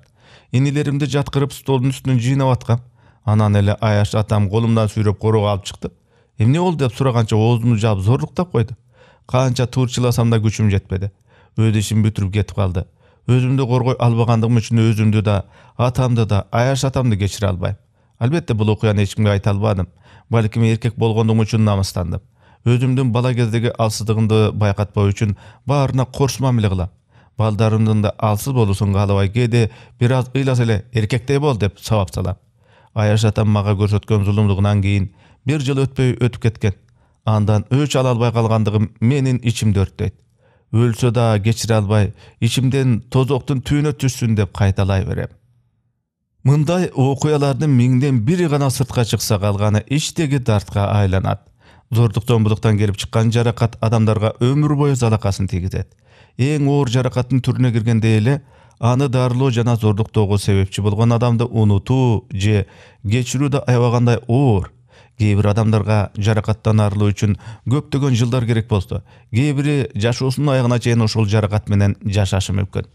инилеримди жаткырып столдун үстүнөн жыйнап аткам анан эле аяш атам колумдан сүйрөп короого алып чыкты эмне болду деп сураганча оозумду жаап зорлуктап койду канча туурчыласам да күчүм жетпеди өз ишин бүтүрүп кетип калды өзүмдү коргой албагандыгым үчүн өзүмдү да атамды да аяш атамды кечире албайм албетте бул окуяны эч кимге айта албадым балким эркек болгондугум үчүн намыстандым өзүмдүн бала кездеги алсыздыгымды байкатпоо үчүн баарына корш мамиле кылам балдарымдын да алсыз болуусун каалабай кээде бир аз ыйласа эле эркектей бол деп сабап салам аяш атам мага көрсөткөн зулумдугунан кийин бир жыл өтпөй өтүп кеткен андан өч ала албай калгандыгым менин ичимди өрттөйт өлсө да кечире албай ичимден тозоктун түбүнө түшсүн деп кайталай берем мындай окуялардын миңден бири гана сыртка чыкса калганы іштегі дартка айланат зордук зомбулуктан келип чыккан жаракат адамдарга өмүр бою залакасын тийгизет эң оор жаракаттын түрүнө киргенде эле аны дарылоо жана зордуктоого себепчи болгон адамды унутуу же кечирүү да аябагандай оор кээ бир адамдарга жаракаттан арылуу үчүн көптөгөн жылдар керек болсо кээ бири жашоосунун аягына чейин ошол жаракат менен жашашы мүмкүн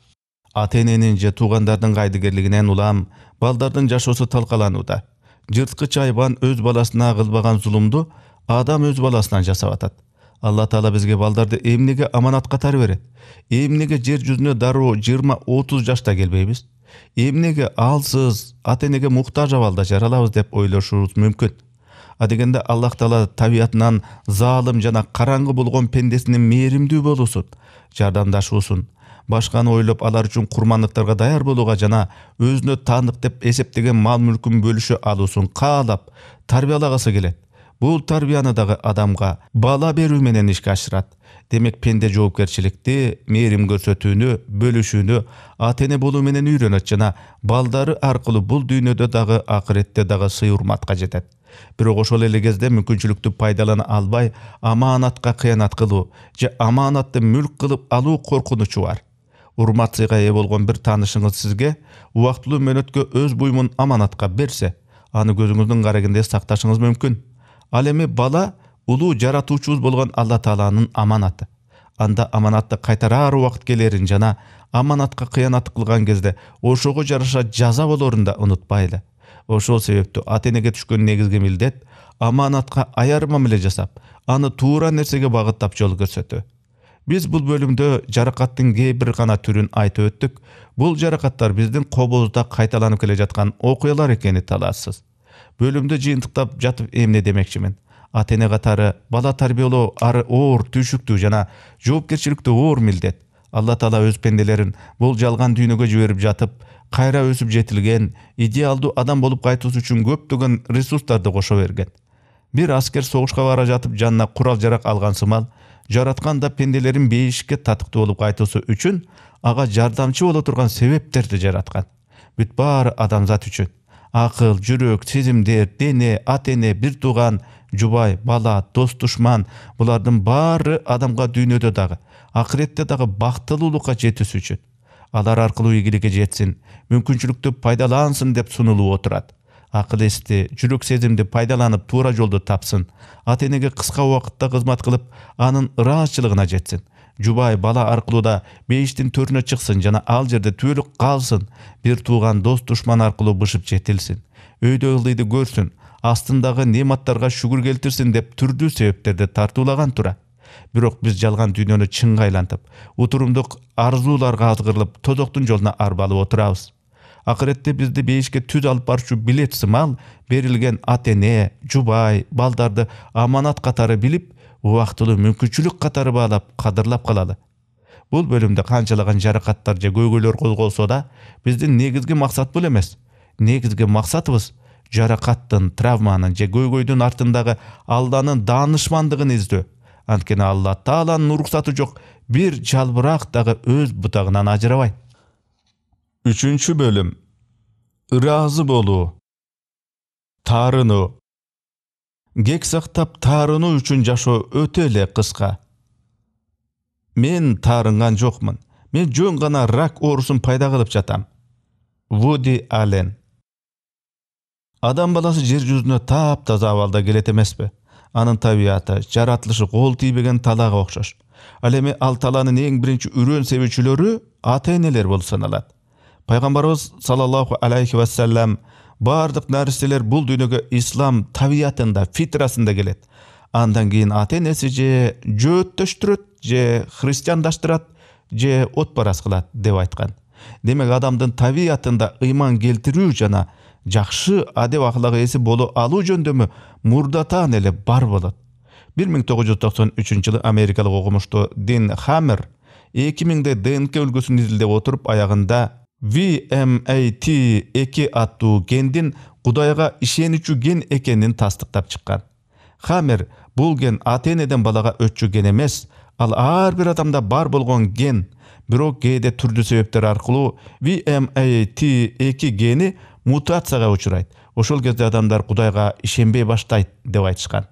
ата эненин же туугандардын кайдыгерлигинен улам балдардын жашоосу талкаланууда жырткыч айбан өз баласына кылбаган зулумду адам өз баласынан жасап атат алла тағала бізге балдарды эмнеге катары берет эмнеге жер жүзүнө дароо жыйырма отуз жашта келбейбиз эмнеге алсыз ата энеге муктаж абалда жаралабыз деп ойлошубуз мүмкүн адегенде аллах таала табиятынан залым жана караңгы болгон пендесине мээримдүү болуусун жардамдашуусун башканы ойлоп алар үчүн курмандыктарга даяр болууга жана өзүнө таандык деп эсептеген мал мүлкүн бөлүшө алуусун каалап тарбиялагысы келет бұл дагы адамға бала беру менен ишке ашырат демек пенде жоопкерчиликти мээрим көрсөтүүнү бөлүшүүнү ата эне болуу менен үйрөнөт жана балдары аркылуу бул дүйнөдө дагы акыретте дагы сый урматка жетет бирок ошол эле кезде мүмкүнчүлүктү пайдалана албай аманатка кыянат кылуу же аманатты мүлк кылып алуу коркунучу бар урмат сыйга ээ болгон бир таанышыңыз сизге убактылуу мөөнөткө өз буюмун аманатка берсе аны көзүңүздүн карагында сакташыңыз мүмкүн ал эми бала улуу жаратуучубуз болгон алла тааланын аманаты анда аманатты кайтараар убакыт келерин жана аманатка кыянат кылган кезде ошого жараша жаза болорун да унутпайлы ошол себептүү ата энеге түшкөн негизги милдет аманатка аяр мамиле жасап аны туура нерсеге багыттап жол көрсөтүү биз бул бөлүмдө жаракаттын кээ бир гана түрүн айтып өттүк бул жаракаттар биздин кообузда кайталанып келе жаткан окуялар экени талаасыз бөлімді жыйынтыктап жатып эмне демекчимин ата эне катары бала тарбиялоо ары оор түйшүктүү жана жоопкерчиликтүү оор милдет алла таала өз пенделерин бул жалган дүйнөгө жиберип жатып кайра өсүп жетилген идеалдуу адам болуп кайтуусу үчүн көптөгөн ресурстарды кошо берген бир аскер согушка бара жатып жанына курал жарак сымал жараткан да пенделерин бейишке татыктуу болуп кайтуусу үчүн ага жардамчы боло турган себептерди жараткан бүт баары адамзат үчүн акыл жүрөк сезимдер дене ата эне бир тууган жубай бала дос душман булардын баары адамга дүйнөдө дагы акыретте дагы бактылуулукка жетүүсү үчүн алар аркылуу ийгиликке жетсин мүмкүнчүлүктү пайдалансын деп сунулуп отурат акыл эсти жүрөк сезимди пайдаланып туура жолду тапсын ата энеге кыска убакытта кызмат кылып анын ыраазычылыгына жетсин жубай бала аркылуу да бейиштин төрүнө чыксын жана ал жерде түбөлүк калсын бир тууган дос душман аркылуу бышып жетилсин өйдө ылдыйды көрсүн астындагы нематтарга шүгүр келтирсин деп түрдүү себептерди тартуулаган туура бирок биз жалган дүйнөнү чынга айлантып утурумдук арзууларга азгырылып тозоктун жолуна арбалып отурабыз акыретте бизди бейишке түз алып баруучу билет сымал берилген ата эне жубай балдарды аманат катары билип убактылуу мүмкүнчүлүк катары баалап кадырлап калалы бул бөлүмдө канчалаган жаракаттар же көйгөйлөр козголсо да биздин негизги максат бул эмес негизги максатыбыз жаракаттын травманын же көйгөйдүн артындагы алланын даанышмандыгын издөө анткени алла тааланын уруксаты жок бир жалбырак дагы өз бутагынан ажырабайт үчүнчү бөлүм ыраазы болуу таарынуу кек сактап таарынуу үчүн жашоо өтө эле кыска мен тарынған жоқмын. мен жөн гана рак оорусун пайда кылып жатам вуди Ален. адам баласы жер жүзүнө таза абалда келет эмеспи анын табияты жаратылышы кол тийбеген талаага окшош ал эми ал талаанын эң биринчи үрөөн себүүчүлөрү ата энелер болуп саналат пайгамбарыбыз саллаллаху алейхи вассалам бардық нәрселер бұл дүйнөгө ислам табиятында фитрасында келет андан кейін ата энеси же жөөттөштүрөт же христиандаштырат же отбарас кылат деп айткан демек адамдын табиятында ыйман келтирүү жана жакшы адеп ахлак ээси боло алуу жөндөмү мурдатан эле бар болот 1993 жылы америкалык окумуштуу дин хаммер 2000-де днк үлгүсүн изилдеп отуруп аягында vmat 2 e аттуу гендин кудайга ишенүүчү ген экенин тастыктап чыккан хамер бул ген ата энеден балага өтчү ген эмес ал ар бир адамда бар болгон ген бирок кээде түрдүү себептер аркылуу vmat 2 e гени мутацияга учурайт ошол кезде адамдар кудайга ишенбей баштайт деп айтышкан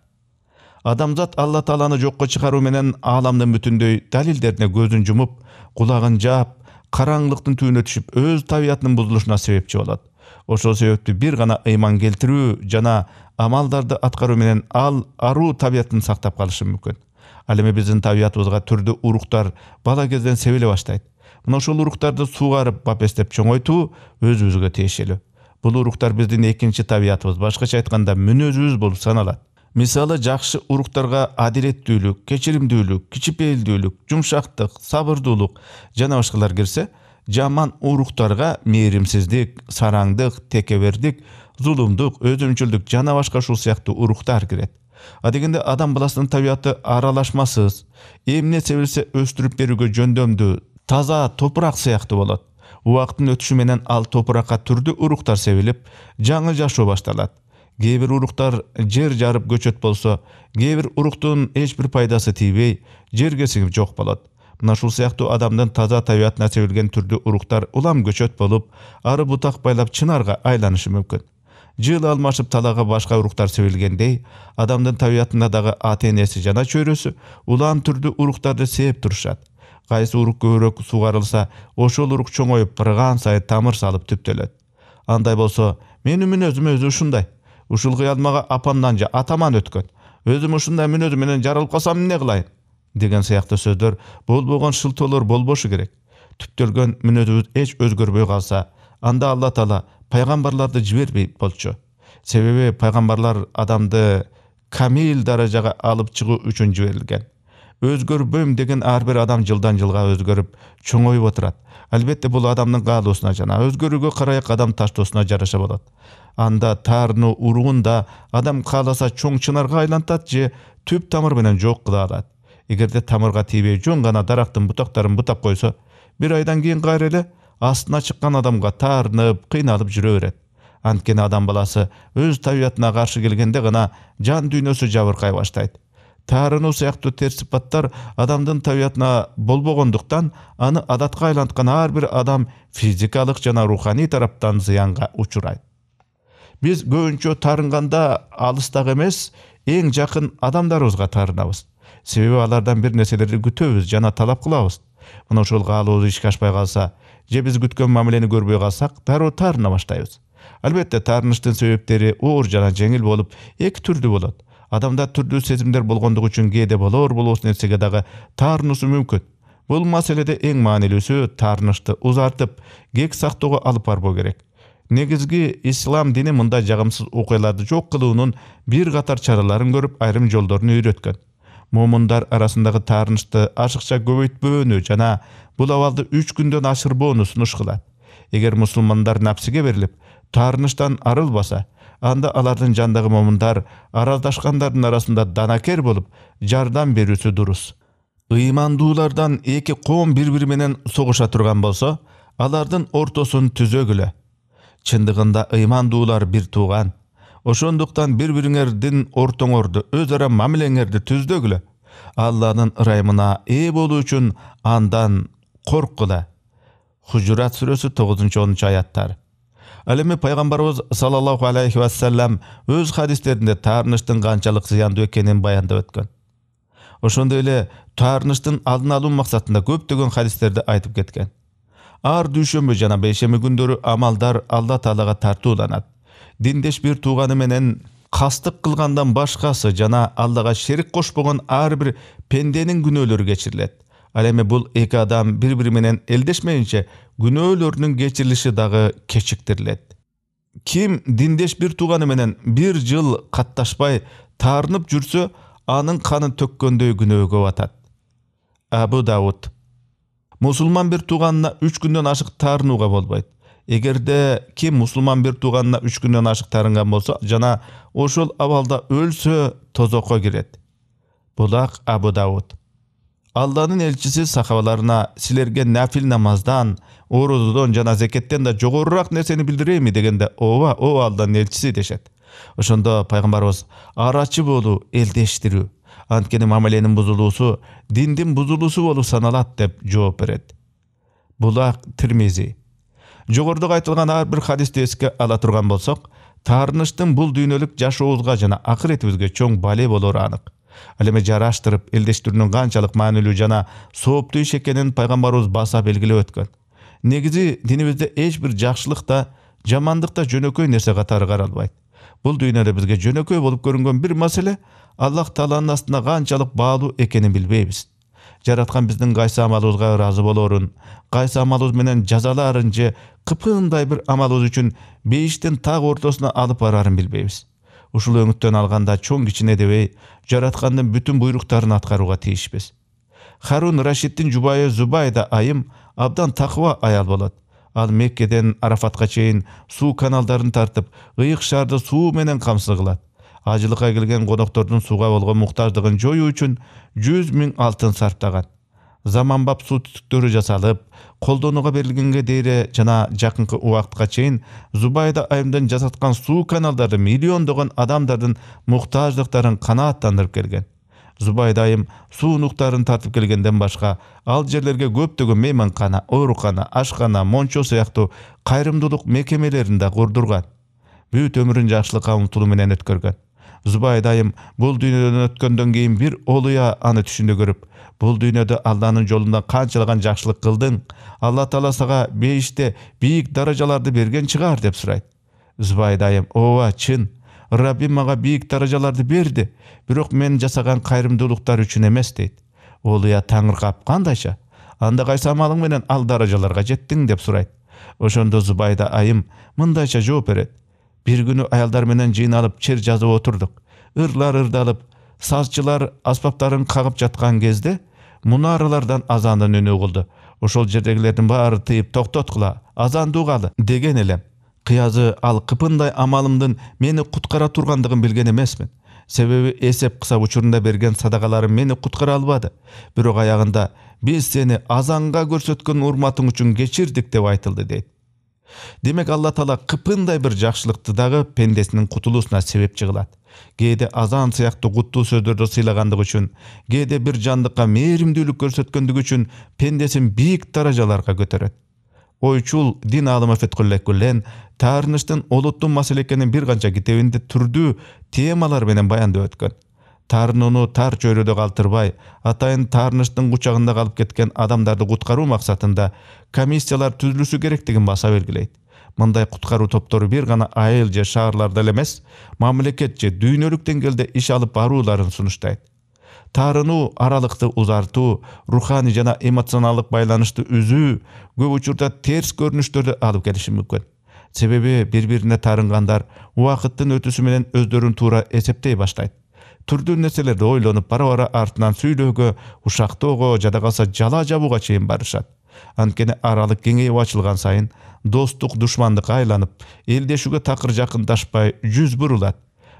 адамзат алла тааланы жокко чыгаруу менен ааламдын бүтүндөй далилдерине көзүн жумуп кулагын жаап караңгылыктын түбүнө түшүп өз табиятынын бузулушуна себепчи болот ошол себептүү бир гана ыйман келтирүү жана амалдарды аткаруу менен ал аруу табиятын сактап калышы мүмкүн ал эми биздин табиятыбызга түрдүү уруктар бала кезден себиле баштайт мына ошол уруктарды суугарып бапестеп чоңойтуу өзүбүзгө тиешелүү бул уруктар биздин экинчи табиятыбыз башкача айтканда мүнөзүбүз болуп саналат мисалы жақшы уруктарга адилеттүүлүк кечиримдүүлүк кичипейилдүүлүк жумшактык сабырдуулук жана башкалар кирсе жаман уруктарга мээримсиздик сараңдык текебердик зулумдук өзүмчүлдүк жана башка ушул сыяктуу уруктар кирет адегенде адам баласынын табияты аралашмасыз эмне себилсе өстүрүп берүүгө жөндөмдүү таза топурак сыяктуу болот убакыттын өтүшү менен ал топуракка түрдүү уруктар себилип жаңы жашоо башталат кээ бир уруктар жер жарып көчөт болсо кээ бир уруктун эч бир пайдасы тийбей жерге сиңип жок болот мына ушул сыяктуу адамдын таза табиятына себилген түрдүү уруктар улам көчөт болуп ары бутак байлап чынарга айланышы мүмкүн жыл алмашып талаага башка уруктар себилгендей адамдын табиятында дагы ата энеси жана чөйрөсү улам түрдүү уруктарды сээп турушат кайсы урук көбүрөөк сугарылса ошол урук чоңоюп барган сайын тамыр салып түптөлөт андай болсо менин мүнөзүм өзү ушундай ушул кыялмага апамдан же атаман өткөн өзүм ушундай мүнөзү менен жаралып калсам эмне кылайын деген сыяктуу сөздөр болбогон шылтоолор болбошу керек түптөлгөн мүнөзүбүз эч өзгөрбөй калса анда алла таала пайгамбарларды жибербейт болчу себеби пайгамбарлар адамды камил даражага алып чыгуу үчүн жиберилген өзгөрбөйм деген ар бир адам жылдан жылга өзгөрүп чоңоюп отурат албетте бул адамдын каалоосуна жана өзгөрүүгө карай адам таштоосуна жараша болот анда таарынуу уруун да адам кааласа чоң чынарга айлантат же түп тамыр менен жок кыла алат эгерде тамырга тийбей жөн гана дарактын бутактарын бутап койсо бир айдан кийин кайра эле астына чыккан адамга таарынып кыйналып жүрө берет анткени адам баласы өз табиятына каршы келгенде гана жан дүйнөсү жабыркай баштайт таарынуу сыяктуу терс сыпаттар адамдын табиятына болбогондуктан аны адатка айланткан ар бир адам физикалык жана руханий тараптан зыянга учурайт биз көбүнчө таарынганда алыстагы эмес эң жакын адамдарыбызга таарынабыз себеби алардан бир нерселерди күтөбүз жана талап кылабыз мына ошол каалообуз ишке ашпай калса же биз күткөн мамилени көрбөй калсак дароо таарына баштайбыз албетте таарынычтын себептери оор жана жеңил болуп эки түрдүү болот адамда түрдүү сезимдер болгондугу үчүн кээде болор болбос нерсеге дагы таарынуусу мүмкүн бул маселеде эң маанилүүсү таарынышты узартып кек сактоого алып барбоо керек негизги ислам дини мындай жагымсыз окуяларды жок кылуунун бир катар чараларын көрүп айрым жолдорун үйрөткөн момундар арасындагы таарынычты ашыкча көбөйтпөөнү жана бул абалды үч күндөн ашырбоону сунуш кылат эгер мусулмандар напсиге берилип таарынычтан арылбаса анда алардын жандагы момундар араздашкандардын арасында данакер болуп жардам берүүсү дурус ыймандуулардан эки коом бири бири менен согуша турган болсо алардын ортосун түзөгүлө чындыгында ыймандуулар бир тууган ошондуктан бири бириңердин ортоңорду өз ара мамилеңерди түздөгүлө алланын ырайымына ээ болуу үчүн андан корккула хужурат сүрөсү тогузунчу онунчу аяттар Әлемі эми саллаллаху алейхи уассалам өз хадистерінде тарныштың қаншалық зиянды екенін баяндап өткен. ошондой эле тарныштың алдын алуу мақсатында көптөгөн хадистерді айтып кеткен ар дүйшөмбү жана бейшемби күндөрү амалдар алла таалага тартууланат диндеш бир тууганы менен кастык кылгандан башкасы жана аллага шерик кошпогон ар бир пенденин күнөөлөрү кечирилет ал эми бул эки адам бири бири менен элдешмейинче күнөөлөрүнүн кечирилиши дагы кечиктирилет ким диндеш бир тууганы менен бир жыл катташпай таарынып жүрсө анын канын төккөндөй күнөөгө батат абу дауд мусулман бир тууганына үч күндөн ашык таарынууга болбойт эгерде ким мусулман бир тууганына үч күндөн ашык таарынган болсо жана ошол абалда өлсө тозокко кирет булак абу дауд Алланын элчиси сахабаларына силерге нәфил намаздан орозодон жана зекеттен да жогорураак нерсени bildireyim дегенде, ооба, О Алланын элчиси дешет. Ошондо пайгамбарыбыз арачы болуу элдештирүү анткени мамиленин бузулуусу диндин бузулуусу болуп саналат деп жооп берет булак тирмизи жогорудагы айтылган ар бир хадисти эске ала турган болсок таарыныштын бул дүйнөлүк жашообузга жана акыретибизге чоң бале болору анык эми жараштырып, элдештирүүнүн канчалык маанилүү жана сооптуу иш экенин пайгамбарыбыз баса белгилеп өткөн. Негизи динибизде эч бир жакшылык да, жамандык да жөнөкөй нерсе катары каралбайт. Бул дүйнөдө бизге жөнөкөй болуп көрүнгөн бир маселе Аллах Тааланын астына канчалык баалуу экенин билбейбиз. жараткан біздің қайсы амалыбызга разы болорун қайсы амалыбыз менен жазаларын же кыпкындай бір амалыбыз үчүн бейиштин так ортосуна алып барарын билбейбиз ушул өңүттөн алганда чоң кичине дебей э, жараткандын бүтүн буйруктарын аткарууга тийишпиз харун рашиддин жубайы зубайда айым абдан такыба аял болот ал меккеден арафатка чейин суу каналдарын тартып ыйык шаарды суу менен камсыз кылат ажылыкка келген коноктордун сууга болгон муктаждыгын жоюу үчүн жүз миң алтын сарптаган заманбап суу түтүктөрү жасалып колдонууга берилгенге дейре жана жакынкы убакытка чейин зубайда айымдын жасаткан суу каналдары миллиондогон адамдардын муктаждыктарын канааттандырып келген зубайда айым суу унуктарын тартып келгенден башка ал жерлерге көптөгөн мейманкана оорукана ашкана мончо сыяктуу кайрымдуулук мекемелерин да курдурган бүт өмүрүн жакшылыкка умтулуу менен өткөргөн Зубай дайым бұл дүйнөдөн өткөндөн кейін бир олуя аны түшүндө көрүп бұл дүйнөдө алланын жолунда канчалаган жакшылык кылдың алла таала сага бейиште бийик даражаларды берген чыгар деп сурайт зубай дайым ооба чын раббим мага бийик даражаларды берди бирок мен жасаган кайрымдуулуктар үчүн эмес дейт олуя таңыркап кандайча анда кайсы амалың менен ал даражаларга жеттиң деп сурайт ошондо зубайда айым мындайча жооп берет Бір күнү аялдар менен жыйналып, чер жазып отурдук Ырлар ырдалып, сазчылар аспаптарын қағып жатқан кезде мұнаралардан азандын үнү угулду Ошол жердегилердин баары тыйып токтоткула, азанды угалы деген элем. Кыязы ал кыпындай амалымдын мени куткара тургандыгын билген эмесмин. Себеби эсеп кысап учурунда берген садакаларым мени куткара албады. Бирок аягында биз сени азанга көрсөткөн урматың үчүн кечирдик деп айтылды дейт демек алла таала кыпындай бир жакшылыкты дагы пендесинин кутулуусуна себепчи кылат кээде азан сияқты куттуу сөздөрдү сыйлагандыгы үчүн кээде бир жандыкка мээримдүүлүк көрсөткөндүгү үчүн пендесин бийик даражаларга көтөрөт ойчул дин аалымы феткуллекулен таарынычтын олуттуу маселе экенин бир канча китебинде түрдүү темалар менен баяндап өткөн таарынууну тар чөйрөдө калтырбай атайын таарыныштын кучагында калып кеткен адамдарды куткаруу максатында комиссиялар түзүлүшү керектигин баса белгилейт мындай куткаруу топтору бир гана айыл же шаарларда эле эмес мамлекет же дүйнөлүк деңгээлде иш алып барууларын сунуштайт таарынуу аралыкты узартуу руханий жана эмоционалдык байланышты үзүү көп учурда терс көрүнүштөрдү алып келиши мүмкүн себеби бири бирине таарынгандар убакыттын өтүүсү менен өздөрүн туура эсептей баштайт түрдүү нерселерди ойлонуп бара бара артынан сүйлөөгө ушактоого жада калса жала жабууга чейин барышат анткени аралык кеңейип ачылган сайын достук душмандыкка айланып элдешүүгө такыр жакындашпай жүз бурулат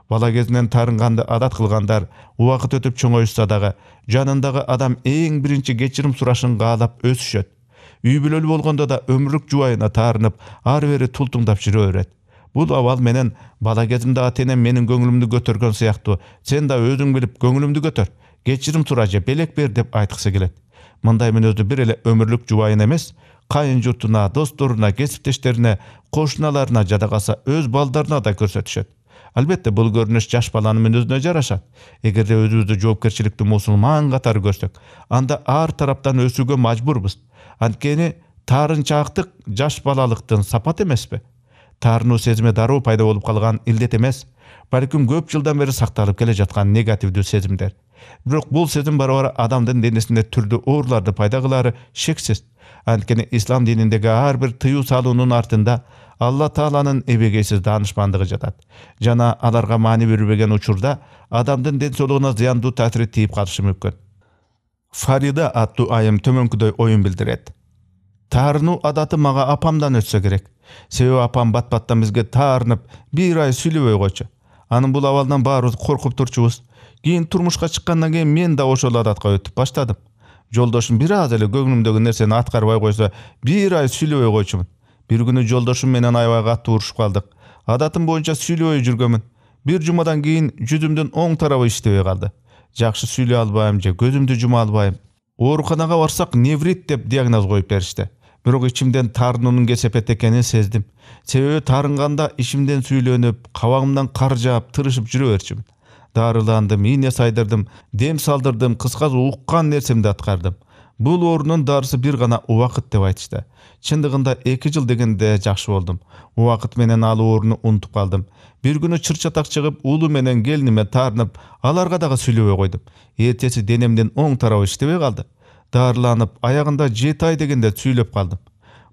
бала кезинен тарынганды адат кылгандар убакыт өтүп чоңоюшса дагы жанындагы адам эң биринчи кечирим сурашын каалап өсүшөт үй бүлөлүү болгондо да өмүрлүк жубайына таарынып ары бери тултуңдап жүрө берет бұл абал менен бала кезімдегі ата менің көңілімді көтөргөн сияқты сен да өзің біліп көңілімді көтөр кешірім сұра же белек бер деп айтқысы келет. мындай мінезді бір эле өмірлік жубайын емес қайын жұртына досторуна кесіптештеріне кошуналарына жада калса өз балдарына да көрсөтүшөт албетте бул көрүнүш жаш баланын мүнөзүнө жарашат эгерде өзүбүздү жоопкерчиликтүү мусулман катары көрсөк анда ар тараптан өсүүгө мажбурбуз анткени таарынчаактык жаш балалыктын сапаты эмеспи таарынуу сезими дароо пайда болуп калган илдет эмес балким көп жылдан бери сакталып келе жаткан негативдүү сезимдер бирок бул сезим бара бара адамдын денесинде түрдүү ооруларды пайда кылары шексиз анткени ислам дініндегі әрбір тыюу салуунун артында алла тааланын эбегейсиз даанышмандыгы жатат жана аларга маани бербеген учурда адамдын ден соолугуна зыяндуу таасири тийип калышы мүмкүн фарида аттуу айым төмөнкүдөй оюн билдирет таарынуу адаты мага апамдан өтсө керек себеби апам бат баттан бизге таарынып бир ай сүйлөбөй койчу анын бул абалынан баарыбыз коркуп турчубуз кийин турмушка чыккандан кийин мен да ошол адатка өтүп баштадым жолдошум бир аз эле көңүлүмдөгү нерсени аткарбай койсо бир ай сүйлөбөй койчумун бир күнү жолдошум менен аябай катуу урушуп калдык адатым боюнча сүйлөбөй жүргөнмүн бир жумадан кийин жүзүмдүн оң тарабы иштебей калды жакшы сүйлөй албайм же көзүмдү жума албайм ооруканага барсак неврит деп диагноз коюп беришти бирок ичимден таарынуунун кесепет экенин сездим себеби таарынганда ичимден сүйлөнүп кабагымдан кар жаап тырышып жүрө берчүмүн дарыландым ийне сайдырдым дем салдырдым кыскасы уккан нерсемди аткардым бул оорунун дарысы бир гана убакыт деп айтышты чындыгында эки жыл дегенде жакшы болдум убакыт менен ал ооруну унутуп калдым бир күнү чыр чатак чыгып уулу менен келиниме таарынып аларга дагы сүйлөбөй койдум эртеси денемдин оң тарабы иштебей калды дарыланып аяғында жеті ай дегенде түйлеп қалдым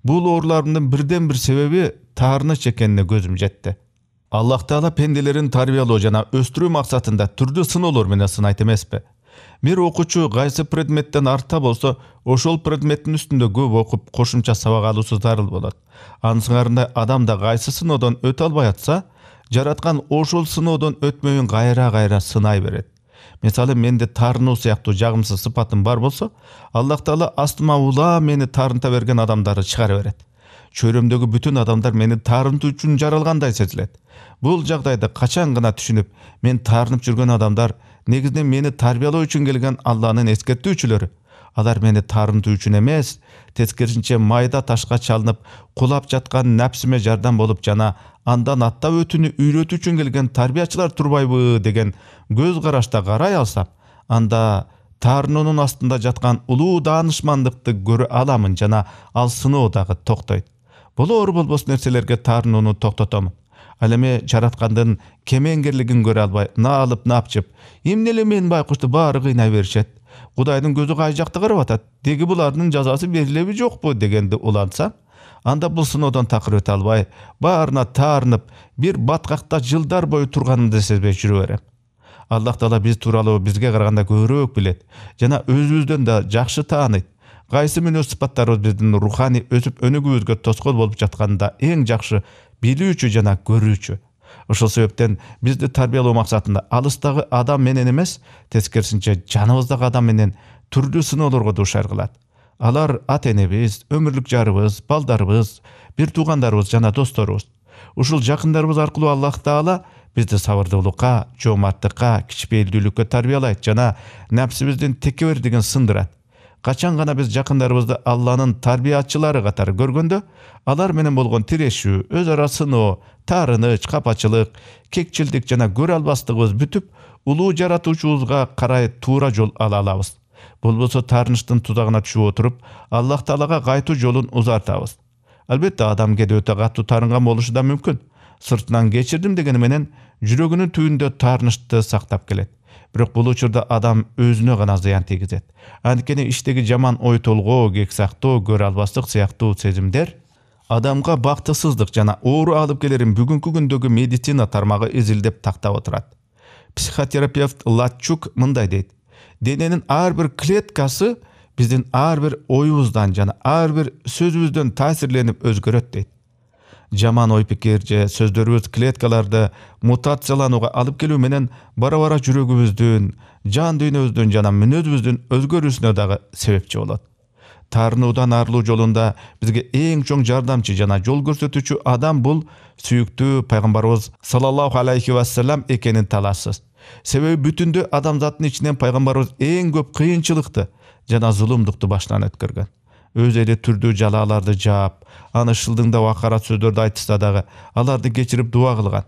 бұл ооруларымдын бірден бір себебі тарыны экенине көзім жетті. аллах таала пенделерін тарбиялоо жана түрді максатында түрдүү сыноолор менен сынайт эмеспи бир окуучу кайсы предметтен артта болсо ошол предметтің үстінде көп оқып кошумча сабақ алуусу зарыл болады. анысыңарында адам да кайсы сыноодон өтө албай атса жаратқан ошол сыноодон өтмөйүн кайра кайра сынай берет мисалы менде тарыну сыяктуу жагымсыз сыпатым бар болсо, аллах таала астыма улаа мени тарынта берген адамдарды чыгара берет чөйрөмдөгү бүтүн адамдар мени таарынтуу үчүн жаралгандай сезилет бул жагдайды качан гана түшүнүп мен таарынып жүргөн адамдар негизинен мени тарбиялоо үчүн келген алланын эскертүүчүлөрү алар мени тарынту үчүн эмес тескерисинче майда ташқа чалынып құлап жатқан нәпсіме жардам болып жана андан аттап өтүүнү үйрөтүү үчүн келген тарбиячылар турбайбы деген көз карашта карай алсап, анда таарынуунун астында жатқан улуу даанышмандыкты көрө аламын жана ал сыноо дагы токтойт болоор болбос нерселерге таарынууну токтотомун ал эми жараткандын кемеңгерлигин көрө албай наалып напчып эмне эле мен байкушту баары кыйнай беришет кудайдын көзү қай жақты карап атат деги булардын жазасы берилеби жокпу дегенди уланса анда бул сыноодон такыр өтө албай баарына таарынып бир баткакта жылдар бою турганымды сезбей жүрө берем аллах таала биз тууралуу бизге караганда көбүрөөк билет жана өзүбүздөн да жакшы тааныйт кайсы мүнөз сыпаттарыбыз биздин руханий өсүп өнүгүүбүзгө тоскоол болуп жатканда эң жакшы билүүчү жана көрүүчү ошол себептен бизди тарбиялоо максатында алыстагы адам менен эмес тескерисинче жаныбыздагы адам менен түрлүү сыноолорго дуушар кылат алар ата энебиз өмүрлүк жарыбыз балдарыбыз бир туугандарыбыз жана досторубуз ушул жакындарыбыз аркылуу аллах таала бизди сабырдуулукка жомарттыкка кичипейилдүүлүккө тарбиялайт жана нәпсибиздин текебердигин сындырат качан гана биз жакындарыбызды алланын тарбиячылары катары көргөндө алар менен болгон тирешүү өз ара сыноо таарыныч капачылык кекчилдик жана көрө албастыгыбыз бүтүп улуу жаратуучубузга карай туура жол ала алабыз болбосо таарынычтын тузагына түшүп отуруп аллах таалага кайтуу жолун узартабыз албетте адам кээде өтө катуу таарынган болушу да мүмкүн сыртынан кечирдим дегени менен жүрөгүнүн түбүндө таарынычты сактап келет бирок бул учурда адам өзүнө гана зыян тийгизет анткени іштегі жаман ой толгоо сактоо көрө албастык сыяктуу сезимдер адамга бактысыздык жана оору алып келерин бүгүнкү күндөгү медицина тармағы изилдеп тактап отурат психотерапевт латчук мындай дейт дененин ар бир клеткасы биздин ар бир оюбуздан жана ар бир сөзүбүздөн таасирленип өзгөрөт жаман ой пикир же сөздөрүбүз клеткаларды мутацияланууга алып келүү менен бара бара жүрөгүбүздүн жан дүйнөбүздүн жана мүнөзүбүздүн өзгөрүүсүнө дагы себепчи болот таарынуудан арылуу жолунда бизге эң чоң жардамчы жана жол көрсөтүүчү адам бул сүйүктүү пайгамбарыбыз салаллаху алейхи вассалам экени талашсыз себеби бүтүндөй адамзаттын ичинен пайгамбарыбыз эң көп кыйынчылыкты жана зулумдукту башынан өткөргөн өз эле түрдүү жалааларды жаап аны шылдыңдап акарат сөздөрдү айтышса дагы аларды кечирип дуа кылган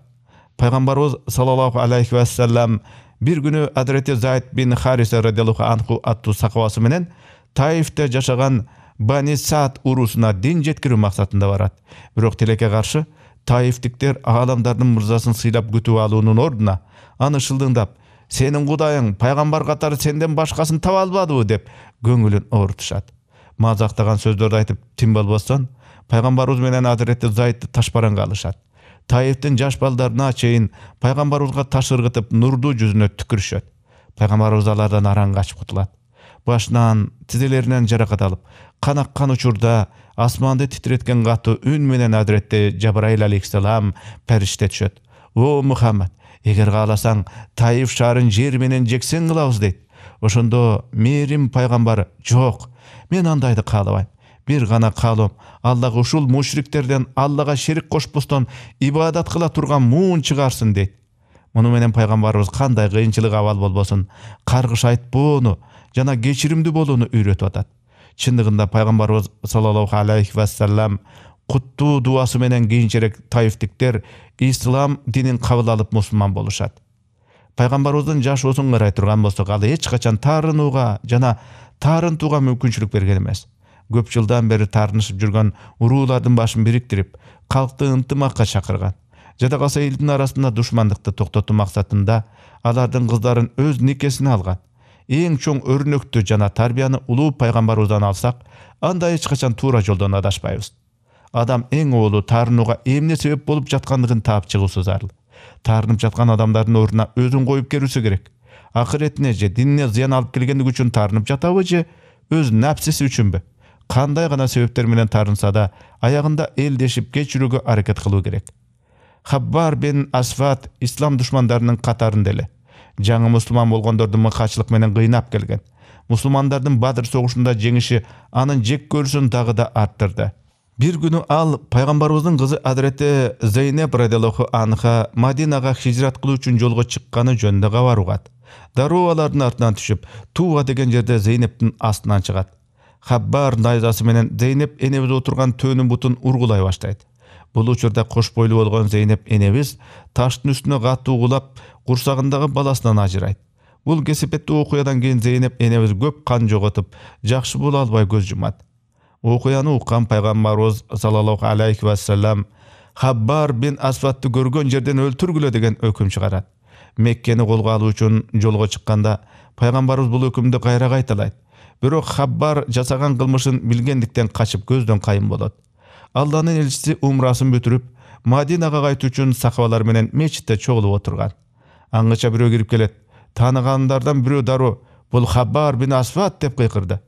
пайгамбарыбыз саллаллаху алейхи вассалам бир күнү адрети зайд бин хариса радиаллаху анху аттуу сахабасы менен таифте жашаган бани саат уруусуна дин жеткирүү максатында барат бирок тилекке каршы таифтиктер ааламдардын мырзасын сыйлап күтүп алуунун ордуна аны шылдыңдап сенин кудайың пайгамбар катары сенден башкасын таба албадыбы деп көңүлүн оорутушат мазақтаған сөздерді айтып тим болбостон пайгамбарыбыз менен азіретті зайд ташбаранга алышат Таевтің жаш балдарына чейин пайгамбарыбызга таш ыргытып нұрды жүзүнө түкүрүшөт пайгамбарыбыз алардан араң қашып құтылады башынан тізелерінен жарақат алып кан аккан учурда асманды титиреткен катуу үн менен азиретти жабырайыл алейхисалам периште түшөт о мухаммад егер қаласаң таиф шарын жер менен жексен кылабыз дейт ошондо мээрим пайгамбар жоқ! мен андайды каалабайм бир гана каалоом аллага ушул мушриктерден аллага шерик кошпостон ибадат кыла турган муун чыгарсын дейт муну менен пайгамбарыбыз кандай кыйынчылык абал болбосун каргыш айтпоону жана кечиримдүү болууну үйрөтүп атат чындыгында пайгамбарыбыз саллаллаху алейхи вассалам куттуу дубасы менен кийинчерээк таифтиктер ислам динин кабыл алып мусулман болушат пайгамбарыбыздын жашоосун карай турган болсок ал эч качан таарынууга жана таарынтууга мүмкүнчүлүк берген эмес көп жылдан бери таарынышып жүргөн уруулардын башын бириктирип калкты ынтымакка чакырган жада калса элдин арасында душмандыкты токтотуу максатында алардын кыздарын өз никесине алган эң чоң өрнөктү жана тарбияны улуу пайгамбарыбыздан алсак анда эч качан туура жолдон адашпайбыз адам эң оолу таарынууга эмне себеп болуп жаткандыгын таап чыгуусу зарыл таарынып жаткан адамдардын ордуна өзүн коюп келүүсү керек ақыретіне же дініне зиян алып келгендігі үшін тарынып жатабы же өз үчүнбү кандай қандай ғана менен тарынса да аяғында элдешип жүруге аракет қылу керек хаббар бен асфат ислам душмандарынын катарында эле жаңы мусулман болгондорду мыкаачылык менен кыйнап келген мусулмандардын бадыр согушунда жеңиши анын жек көрісін тағы да арттырды Бір күні ал пайғамбарымыздың қызы әдіреті Зейнеп радиялығы анха Мадинаға хижрат қылу үшін жолға шыққаны жөнді қавар ұғады. Дару артынан түшіп, туға деген жерде Зейнептің астынан шығады. Хаббар найзасы менен Зейнеп Эневіз отырған төні бұтын ұрғылай баштайт. Бұл учурда қош бойлы болған Зейнеп енебіз таштың үстіне ғатты ұғылап, құрсағындағы баласынан ажырайды. Бұл кесепетті оқиғадан кейін Зейнеп енебіз көп қан жоғытып, жақшы бол албай көз жұмады оқияны оққан пайғамбарымыз саллаллаху алейхи уассалам хаббар бин асфатты көрген жерден өлтіргіле деген өкім шығарады меккені қолға алу үшін жолға шыққанда пайғамбарымыз бұл үкімді қайра қайталайды Бірок хаббар жасаған қылмышын білгендіктен қашып көзден қайым болады алланың елшісі умрасын бітіріп мадинаға қайту үшін сахабалар менен мешітте чогулуп отырған аңгыча біреу кирип келет танығандардан біреу дару бұл хаббар бин асфат деп қиқырды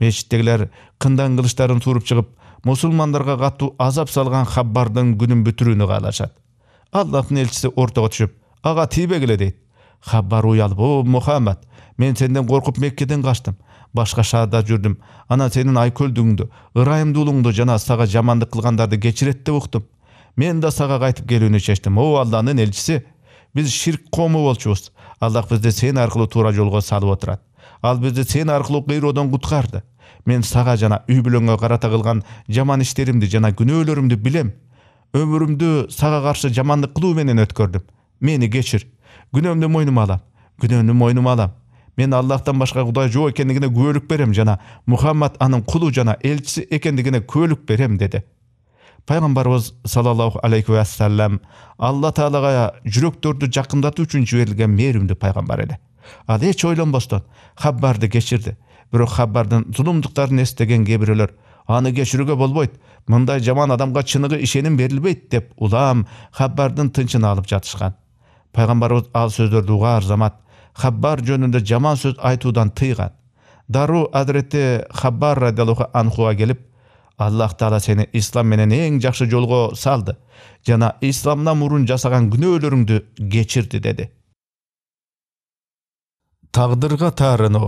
мешіттегілер қындан қылыштарын суырып шығып мұсылмандарға қатту азап салған хаббардың күнін бітіруіні қалашады аллахтың елшісі ортаға түшіп аға тибегіле дейт. хаббар ұялып о мұхаммад мен сенден қорқып меккеден қаштым башқа шаарда жүрдім ана сенің айкөлдігіңді ырайымдылығыңды жана саға жамандық қылғандарды кечирет деп ұқтым мен да саға қайтып келуіні шештім о алланың елшісі біз ширк қомы болчубуз аллах бізді сен арқылы тура жолға салып отырады ал бізді сен арқылы кыйроодон құтқарды мен саға жана үй бүлөңө карата кылган жаман иштеримди жана күнөөлөрүмдү билем өмүрүмдү сага каршы жамандык кылуу менен өткөрдүм мени кечир күнөөмдү мойнума алам күнөөмдү мойнума алам мен аллахтан башка кудай жок экендигине күбөлүк берем жана мухаммад анын кулу жана элчиси экендигине күбөлүк берем деди пайгамбарыбыз саллаллаху алейхи вассалам алла таалага жүрөктөрдү жакындатуу үчүн жиберилген мээримдүү пайгамбар эди ал эч ойлонбостон хаббарды кечирди бирок хаббардын зулумдуктарын эстеген кээ бирөөлөр аны кечирүүгө болбойт мындай жаман адамга чыныгы ишеним берилбейт деп улам хаббардын тынчын алып жатышкан пайгамбарыбыз ал сөздөрдү угаар замат хаббар жөнүндө жаман сөз айтуудан тыйган дароо адіреті хаббар радиаллаху анхуга келип аллах таала сени ислам менен эң жакшы жолго салды жана исламдан мурун жасаган күнөөлөрүңдү кечирди деди тағдырға тарыну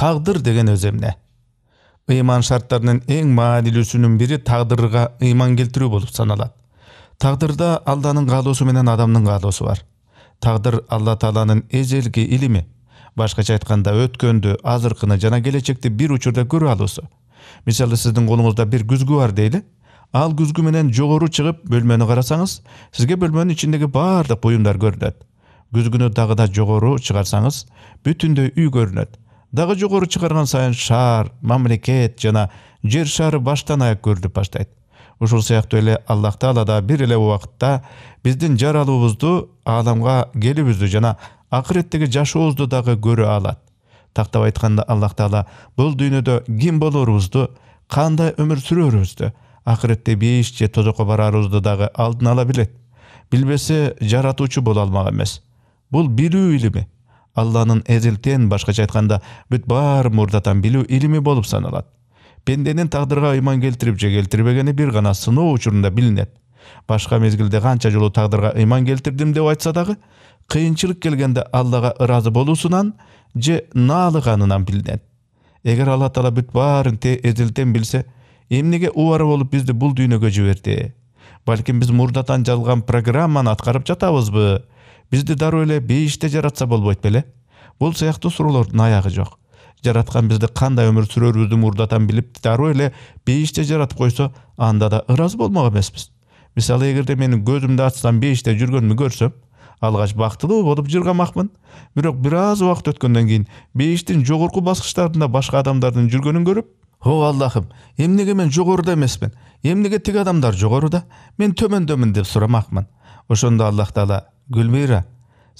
тағдыр деген өземне эмне ыйман шарттарынын эң маанилүүсүнүн бири тағдырға ыйман келтирүү болуп саналат тагдырда алданың каалоосу менен адамдын каалоосу бар тагдыр алла тааланын эзелки илими башкача айтканда өткөндү азыркыны жана келечекти бир учурда көрө алуусу мисалы сиздин колуңузда бир күзгү бар дейли ал күзгү менен жогору чыгып бөлмөнү карасаңыз сизге бөлмөнүн ичиндеги баардык буюмдар көрүнөт күзгүнө дагы да жогору чыгарсаңыз бүтүндөй үй көрүнөт дагы жогору чыгарган сайын шаар мамлекет жана жер шары баштан аяк көрүнүп баштайт ушул сыяктуу эле аллах таала да бир эле убакытта биздин жаралуубузду ааламга келүүбүздү жана акыреттеги жашообузду дагы көрө алат тактап айтканда аллах таала бул дүйнөдө ким болорубузду кандай өмүр сүрөрүбүздү акыретте бейиш же тозокко бараарыбызды дагы алдын ала билет билбесе жаратуучу боло алмак эмес бул билүү илими алланын эзелтен башкача айтканда бүт баарын мурдатан билүү илими болуп саналат пенденин тагдырга ыйман келтирип же келтирбегени бир гана сыноо учурунда билинет башка мезгилде канча жолу тагдырга ыйман келтирдим деп айтса дагы кыйынчылык келгенде аллага ыраазы болуусунан же наалыганынан билинет эгер алла таала бүт баарын эзелтен билсе эмнеге убара болуп бизди бул дүйнөгө жиберди балким биз мурдатан жазылган программаны аткарып жатабызбы бизди дароо эле бейиште жаратса болбойт беле бул сыяктуу суроолордун аягы жок жараткан бизди кандай өмүр сүрөрүбүздү мурдатан билип дароо эле бейиште жаратып койсо анда да ыраазы болмок эмеспиз мисалы эгерде менин көзүмдү ачсам бейиште жүргөнүмдү көрсөм алгач бактылуу болуп жыргамакмын бирок бир аз убакыт өткөндөн кийин бейиштин жогорку баскычтарында башка адамдардын жүргөнүн көрүп о аллахым эмнеге мен жогоруда эмесмин эмнеге тиги адамдар жогоруда мен төмөндөмүн деп сурамакмын ошондо аллах таала гүлмира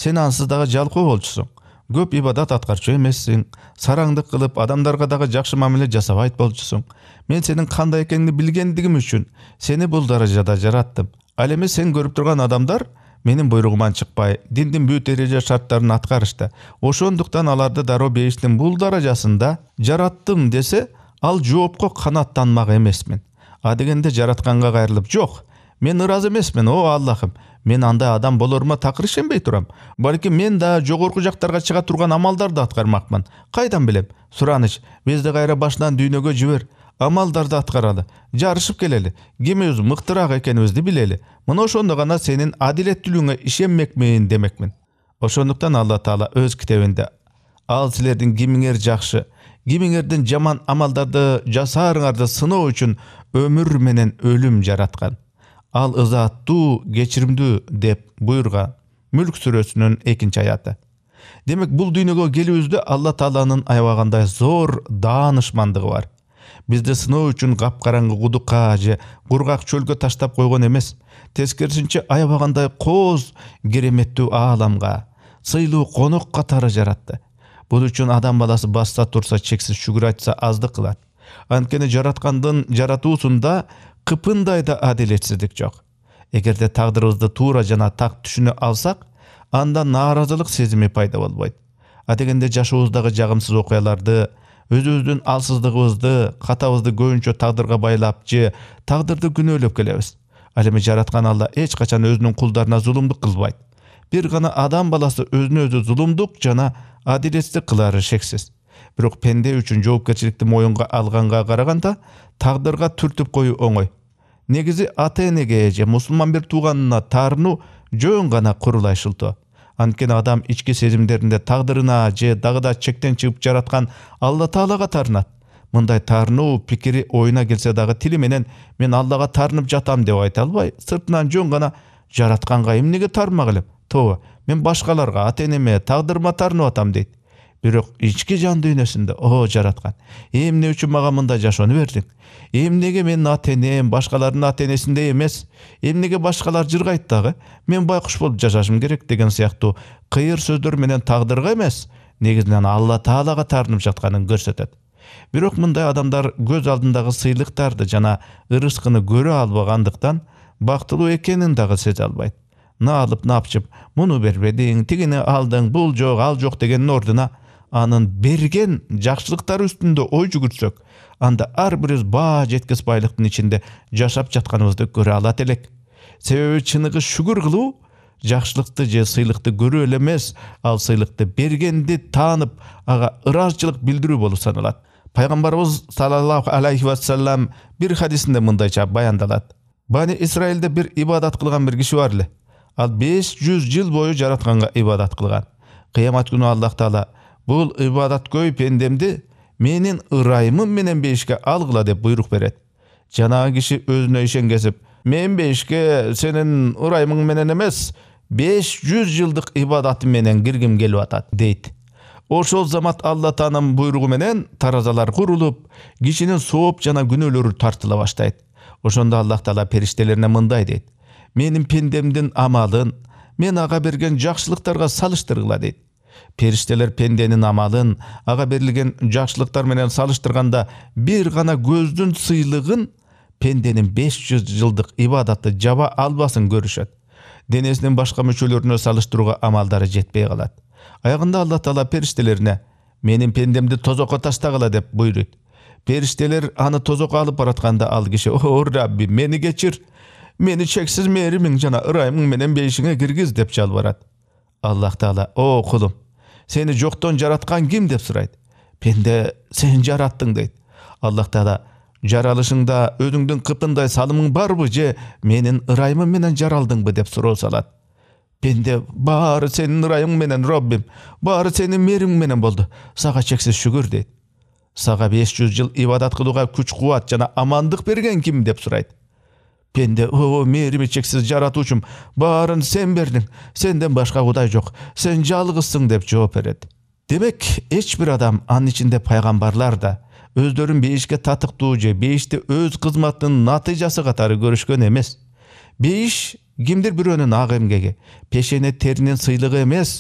сен ансыздағы жалқы болчусуң көп ибадат аткарчу емессің сараңдық қылып адамдарға дағы жақсы мамиле жасабайт болчусуң мен сенің қандай экениңди білгендігім үшін сені бұл даражада жараттым ал эми сен көріп тұрған адамдар менің буйругуман шықпай диндин бүт эреже шарттарын атқарышты ошондуктан аларды дароо бейиштин бұл даражасында жараттым десе ал жоопко канааттанмак эмесмин адегенде жаратканга кайрылып жок мен ыраазы эмесмин о аллахым мен андай адам болорума такыр ишенбей турам балким мен да жогорку жактарга чыга турган амалдарды аткармакмын кайдан билем сураныч бизди кайра башынан дүйнөгө жибер амалдарды аткаралы жарышып келели кимибиз мыктыраак экенибизди билели мына ошондо гана сенин адилеттүүлүгүңө ишенмекмин демекмин ошондуктан алла таала өз китебинде ал силердин кимиңер жакшы кимиңердин жаман амалдарды жасаарыңарды сыноо үчүн өмүр менен өлүм жараткан ал ызааттуу кечиримдүү деп буйурган мүлк сүрөсүнүн экинчи аяты демек бул дүйнөгө келүүбүздө алла тааланын аябагандай зор даанышмандыгы бар бизди сыноо үчүн капкараңгы кудукка же кургак чөлгө таштап койгон эмес тескерисинче аябагандай кооз кереметтүү ааламга сыйлуу конок катары жаратты бул үчүн адам баласы басса турса чексиз шүгүр айтса аздык кылат анткени жараткандын жаратуусунда кыпындай да адилетсиздик жок эгерде тагдырыбызды туура жана так түшүнө алсак анда нааразылык сезими пайда болбойт адегенде жашообуздагы жагымсыз окуяларды өзүбүздүн алсыздыгыбызды катабызды көбүнчө тагдырга байлап же тагдырды күнөөлөп келебиз ал эми жараткан алла эч качан өзүнүн кулдарына зулумдук кылбайт бир гана адам баласы өзүнө өзү зулумдук жана адилетсиздик кылары шексиз бирок пенде үчүн жоопкерчиликти моюнга алганга караганда тагдырга түртүп коюу оңой Негізі ата энеге же мусулман бир тууганына таарынуу жөн гана шылтоо анткени адам ички сезімдерінде тагдырына же дагы да чектен чыгып жараткан алла таалага таарынат мындай таарынуу пикири оюна келсе дагы тили менен мен Аллаға таарынып жатам деп айта албай сыртынан жөн гана жаратканга эмнеге таарынмак элем тооба мен башкаларга ата энеме тагдырыма таарынып атам дейт бирок ички жан дүйнөсүндө о жараткан эмне үчүн мага мындай жашоону бердиң эмнеге менин ата энем башкалардын ата энесиндей эмес эмнеге башкалар жыргайт дагы мен байкуш болуп жашашым керек деген сыяктуу кыйыр сөздөр менен тагдырга эмес негизинен алла таалага таарынып жатканын көрсөтөт бирок мындай адамдар көз алдындагы сыйлыктарды жана ырыскыны көрө албагандыктан бактылуу экенин дагы сезе албайт наалып напчып муну бербедиң тигини алдың бул жок ал жок дегендин ордуна анын берген жакшылыктары үстүндө ой жүгүртсөк анда ар бирибиз баа жеткис байлыктын ичинде жашап жатканыбызды көрө алат элек себеби чыныгы шүгүр кылуу жакшылыкты же сыйлыкты көрүү эле эмес ал сыйлыкты бергенди таанып ага ыраазычылык билдирүү болуп саналат пайгамбарыбыз саллаллаху алейхи вассалам бир хадисинде мындайча баяндалат бани исраилде бир ибадат кылган бир киши бар эле ал беш жүз жыл бою жаратканга ибадат кылган кыямат күнү аллах таала Бұл ыбадаткөй пендемді менин ырайымым менен бейішке алғыла деп буйрук берет. жанагы киши өзүнө ишенгесип мен бейишке сенин ырайымың менен беш 500 жылдык ибадаты менен кіргім келип атат дейт. Ошол замат Алла Таанын буйругу менен таразалар курулуп, кишинин сооп жана күнөөлөрү тартыла баштайт. Ошондо Аллах Таала периштелерине мындай дейт: "Менин пендемдин амалын мен ага берген жакшылыктарга салыштыргыла" дейт периштелер пенденин амалын ага берилген жакшылыктар менен салыштырганда бир гана көздүн сыйлыгын пенденин беш жүз жылдык ибадаты жаба албасын көрүшөт денесинин башка мүчөлөрүнө салыштырууга амалдары жетпей калат аягында алла таала периштелерине менин пендемди тозокко таштагыла деп буйруйт периштелер аны тозокко алып баратканда ал киши о раббим мени кечир мени чексиз мээримиң жана ырайымың менен бейишиңе киргиз деп жалбарат аллах таала о кулум сені жоқтан жаратқан кім деп сұрайды пенде сен жараттың дейді аллах тағала жаралышыңда өзіңдің қыпындай салымың барбы же менің ырайымым менен жаралдыңбы деп сұрау салат пенде баары сенің ырайың менен роббим баары сенің мериң менен болды Саға чексиз шүгүр дейт Саға 500 жыл ибадат кылууга күч кубат жана амандық берген ким деп сурайт Пенде о мээримичексиз жаратуучум баарын сен бердиң сенден башка кудай жок сен жалгызсың деп жооп берет демек эч бир адам анын ичинде пайгамбарлар да өздөрүн бейишке татыктуу же бейишти өз кызматынын натыйжасы катары көрүшкөн эмес бейиш кимдир бирөөнүн ак эмгеги пешене теринин сыйлыгы эмес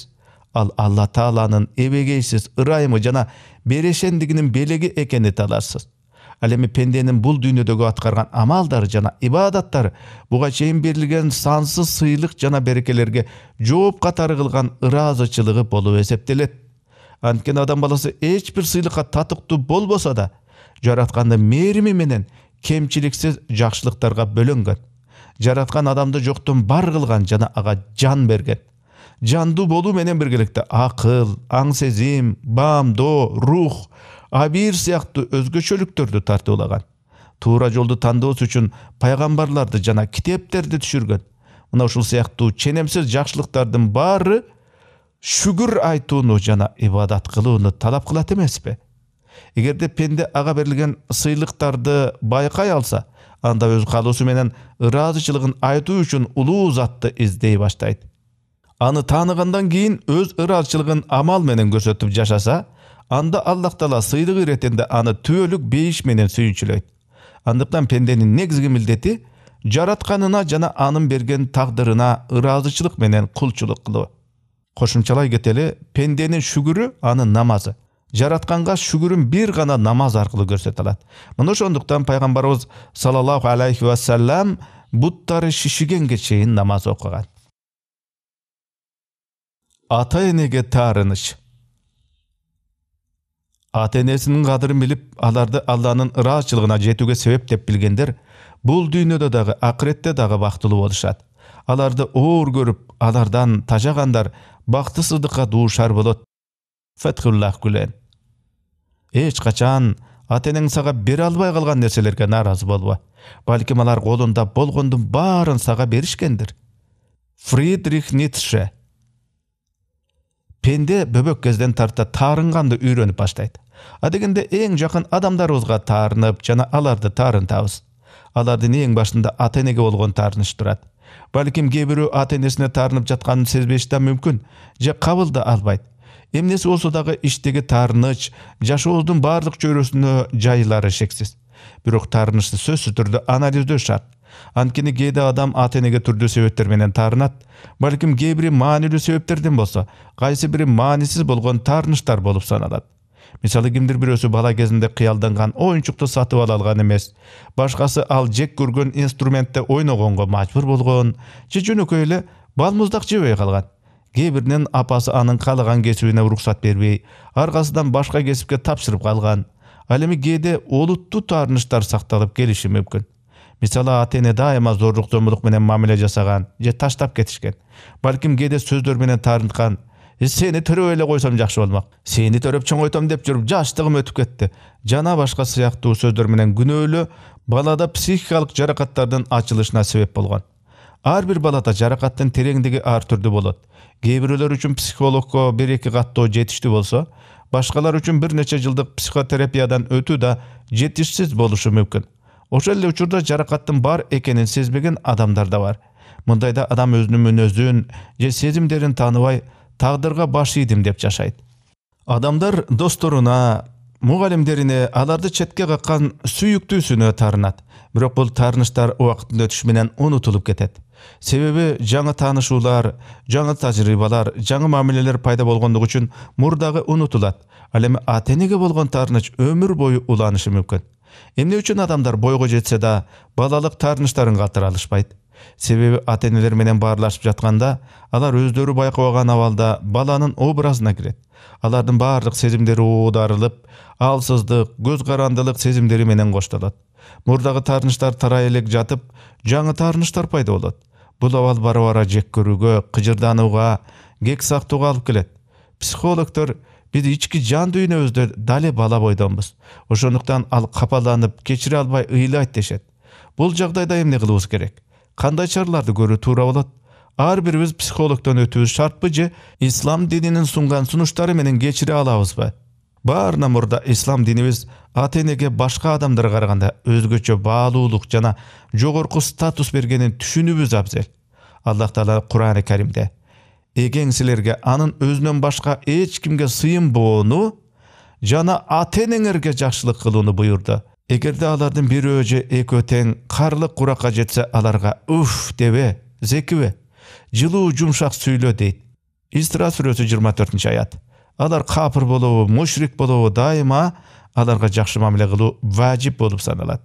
ал алла тааланын эбегейсиз ырайымы жана берешендигинин белеги экени талашсыз ал эми пенденин бул дүйнөдөгү аткарган амалдары жана ибадаттары буга чейин берилген сансыз сыйлык жана берекелерге жооп катары кылган ыраазычылыгы болуп эсептелет анткени адам баласы эч бир сыйлыкка татыктуу болбосо да жараткандын мээрими менен кемчиликсиз жакшылыктарга бөлөнгөн жараткан адамды жоктон бар кылган жана ага жан берген жандуу болуу менен биргеликте акыл аң сезим баамдоо рух абир сыяктуу өзгөчөлүктөрдү тартуулаган туура жолду тандоосу үчүн пайгамбарларды жана китептерди түшүргөн мына ушул сыяктуу ченемсиз жакшылыктардын баары шүгүр айтууну жана ибадат кылууну талап кылат эмеспи эгерде пенде ага берилген сыйлыктарды байкай алса анда өз каалоосу менен ыраазычылыгын айтуу үчүн улуу затты издей баштайт аны тааныгандан кийин өз ыраазычылыгын амал менен көрсөтүп жашаса анда аллах таала сыйлык аны түбөлүк бейиш менен сүйүнчүлөйт андыктан пенденин негизги милдети жаратканына жана анын берген тагдырына ыраазычылык менен кулчулук кылуу кошумчалай кетели пенденин шүгүрү анын намазы жаратканга шүгүрүн бир гана намаз аркылуу көрсөтө алат мына ошондуктан пайгамбарыбыз саллаллаху алейхи вассалам буттары шишигенге чейин намаз окуган ата энеге таарыныч ата энесинин кадырын билип аларды алланын ыраазычылыгына жетүүгө себеп деп билгендер бул дүйнөдө дагы акыретте дагы бактылуу болушат аларды оор көрүп алардан тажагандар бактысыздыкка дуушар болот фатхуллах гүлен эч качан ата энең сага бере албай калган нерселерге нааразы болбо балким алар колунда болгондун баарын сага беришкендир фридрих ницше пенде бөбөк кезден тарта таарынганды үйрөнүп баштайт адегенде эң жакын адамдарыбызга таарынып жана аларды таарынтабыз алардын эң башында ата энеге болгон таарыныч турат балким кээ бирөө ата энесине таарынып жатканын сезбеши да мүмкүн же кабыл да албайт эмнеси болсо дагы иштеги таарыныч жашообуздун баардык чөйрөсүнө жайылары шексиз бирок таарынычты сөзсүз түрдө анализдөө шарт анткени кээде адам ата энеге түрдүү себептер менен таарынат балким кээ бири маанилүү себептерден болсо кайсы бири маанисиз болгон таарыныштар болуп саналат мисалы кимдир бирөөсү бала кезинде кыялданган оюнчукту сатып ала алган эмес башкасы ал жек көргөн инструментте ойногонго мажбур болгон же жөнөкөй эле бал муздак жебей калган кээ биринин апасы анын каалаган кесибине уруксат бербей аркасынан башка кесипке тапшырып калган ал эми кээде олуттуу таарыныштар сакталып келиши мүмкүн мисалы ата эне дайыма зордук зомбулук менен мамиле жасаган же таштап кетишкен балким кээде сөздөр менен таарынткан сени төрөп эле койсом жакшы болмок сени төрөп чоңойтом деп жүрүп жаштыгым өтүп кетти жана башка сыяктуу сөздөр менен күнөөлүү балада психикалык жаракаттардын ачылышына себеп болгон ар бир балада жаракаттын тереңдиги ар түрдүү болот кээ бирөөлөр үчүн психологко бир эки каттоо жетиштүү болсо башкалар үчүн бир нече жылдык психотерапиядан өтүү да жетишсиз болушу мүмкүн ошол эле учурда жаракаттын бар экенин сезбеген адамдар да бар мындайда адам өзүнүн мүнөзүн же сезимдерин тааныбай тагдырга баш ийдим деп жашайт адамдар досторуна мугалимдерине аларды четке каккан сүйүктүүсүнө таарынат бирок бул таарыныштар убакыттын өтүшү менен унутулуп кетет себеби жаңы таанышуулар жаңы тажрыйбалар жаңы мамилелер пайда болгондугу үчүн мурдагы унутулат ал эми ата болгон таарыныч өмүр бою уланышы мүмкүн эмне үчүн адамдар бойго жетсе да балалык таарынычтарын катыра алышпайт себеби ата энелер менен баарлашып жатканда алар өздөрү байкабаган абалда баланын образына кирет алардын баардык сезимдери уударылып алсыздык көз карандылык сезимдери менен коштолот мурдагы таарынычтар тарай элек жатып жаңы таарынычтар пайда болот бул абал бара бара жек көрүүгө кыжырданууга кек сактууга алып келет психологдор биз ички жан дүйнөбүздө дале бала бойдонбуз ошондуктан ал капаланып кечире албай ыйлайт дешет бул жагдайда эмне кылуубуз керек кандай чараларды көрүү туура болот ар бирибиз психологдон өтүүбүз шартпы же ислам дининин сунган сунуштары менен кечире алабызбы баарынан мурда ислам динибиз ата энеге башка адамдарга караганда өзгөчө баалуулук жана жогорку статус бергенин түшүнүүбүз абзел аллах таала курани каримде эгең силерге анын өзүнөн башка эч кимге сыйым боону жана ата энеңерге жакшылык кылууну буйурду эгерде алардын бирөө же экөө тең карлык куракка жетсе аларга уф дебе зекибе жылуу жумшак сүйлө дейт истра сүрөсү жыйырма төртүнчү аят алар капыр болобу мушрик болобу дайыма аларға жақсы мамиле кылуу важип болуп саналат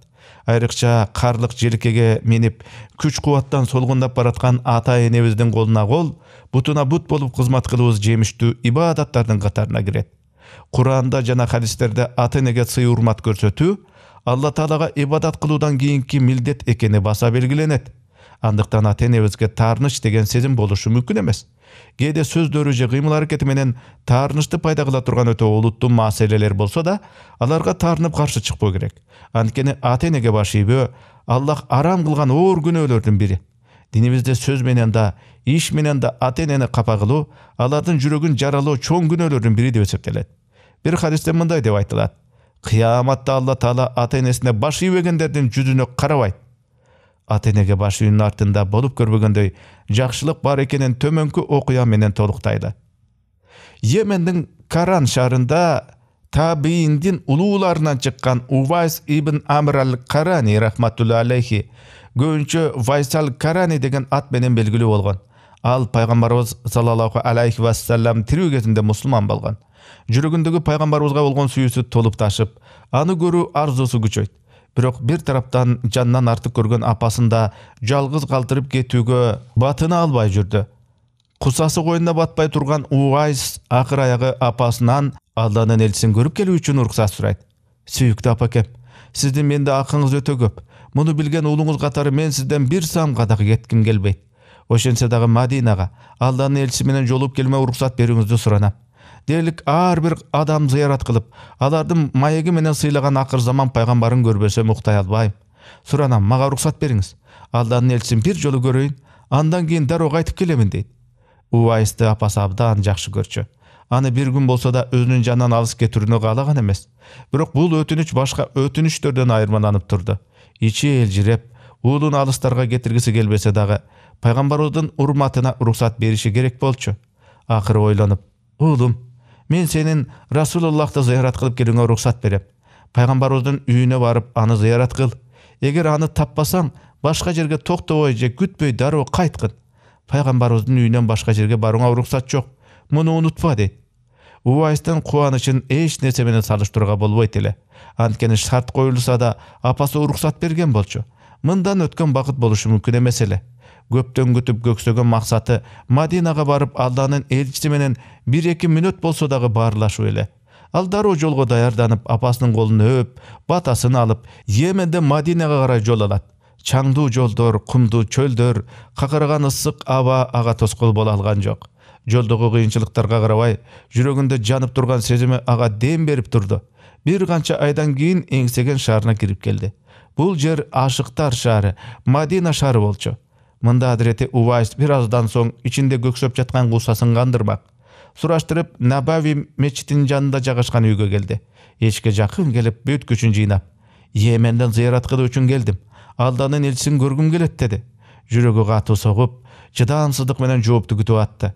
айрыкча қарлық желкеге минип күч кубаттан солгундап бараткан ата энебиздин колуна кол бутуна бут болуп кызмат кылуубуз жемиштүү ибадаттардын катарына кирет куранда жана хадистерде ата энеге сый урмат көрсөтүү алла таалага ибадат кылуудан кийинки милдет экени баса белгиленет андыктан ата энебизге таарыныч деген сезим болушу мүмкүн эмес кээде сөздөрү же кыймыл аракети менен таарынычты пайда кыла турган өтө олуттуу маселелер болсо да аларга таарынып каршы чыкпоо керек анткени ата энеге баш ийбөө аллах арам кылган оор күнөөлөрдүн бири динибизде сөз менен да иш менен да ата энени капа кылуу алардын жүрөгүн жаралоо чоң күнөөлөрдүн бири деп эсептелет бир хадисте мындай деп айтылат кыяматта алла таала ата энесине баш ийбегендердин жүзүнө карабайт ата энеге баш үйүнүн артында болуп көрбөгөндөй жакшылык бар экенин төмөнкү окуя менен толуктайды йемендин каран шаарында табииндин улууларынан чыккан увайс ибн амр ал карани рахматулла алейхи көбүнчө вайсал карани деген ат менен белгилүү болгон ал пайгамбарыбыз саллаллаху алейхи вассалам тирүү кезинде мусулман болгон жүрөгүндөгү пайгамбарыбызга болгон сүйүүсү толуп ташып аны көрүү арзуусу күчөйт бирок бир тараптан жанынан артык көргөн апасын да жалгыз калтырып кетүүгө батына албай жүрдү кусасы койнуна батпай турган уайс акыр аягы апасынан алданын элчисин көрүп келүү үчүн уруксат сурайт сүйүктүү апакем сиздин менде акыңыз өтө көп муну билген уулуңуз катары мен сизден бир самга дагы кетким келбейт ошентсе дагы мадинага алданын элчиси менен жолугуп келме уруксат берүүңүздү суранам дерлік әрбір адам зиярат қылып алардың маегі менен сыйлаған ақыр заман пайғамбарын көрбөсөм уктай албайм суранам маған рұқсат бериңиз алланын элчисин бир жолы көрейін андан кейін дароо қайтып келемін дейді увайсты апасы абдан жакшы көрчү аны бір күн болса да өзүнүн жанынан алыс кетуіне қалаған емес бирок бул өтініш башка өтініштерден айырмаланып тұрды. ичи элжиреп уулун алыстарга кетиргиси келбесе дағы пайгамбарыбыздын урматына рұқсат бериши керек болчу акыры ойланып. уулум мен сенин расулуллахты зыярат кылып келүүңө уруксат берем пайгамбарыбыздын үйүнө барып аны зыярат кыл эгер аны таппасаң башка жерге токтобой же күтпөй дароо кайткын пайгамбарыбыздын үйүнөн башка жерге барууңа уруксат жок муну унутпа дейт убайстын кубанычын эч нерсе менен салыштырууга болбойт эле анткени шарт коюлса да апасы уруксат берген болчу мындан өткөн бакыт болушу мүмкүн эмес эле көптөн күтүп көксөгөн максаты мадинага барып алланын элчиси менен бир эки мүнөт болсо дагы баарлашуу эле ал дароо жолго даярданып апасынын колун өөп батасын алып йеменден мадинага карай жол алат чаңдуу жолдор кумдуу чөлдөр какыраган ысык аба ага тоскоол боло алган жок жолдогу кыйынчылыктарга карабай жүрөгүндө жанып турган сезими ага дем берип турду бир канча айдан кийин эңсеген шаарына кирип келди бул жер ашыктар шаары мадина шаары болчу мында адрете увайс аздан соң ичинде көксөп жатқан куусасын кандырмак сураштырып набави мечитинин жанында жайгашкан үйгө келди эшикке жакын келип бүт күчүн жыйнап Йеменден зыярат кылуу үчүн келдим алданын элчисин көргүм келет деди жүрөгү катуу согуп жыдаансыздык менен жоопту күтүп атты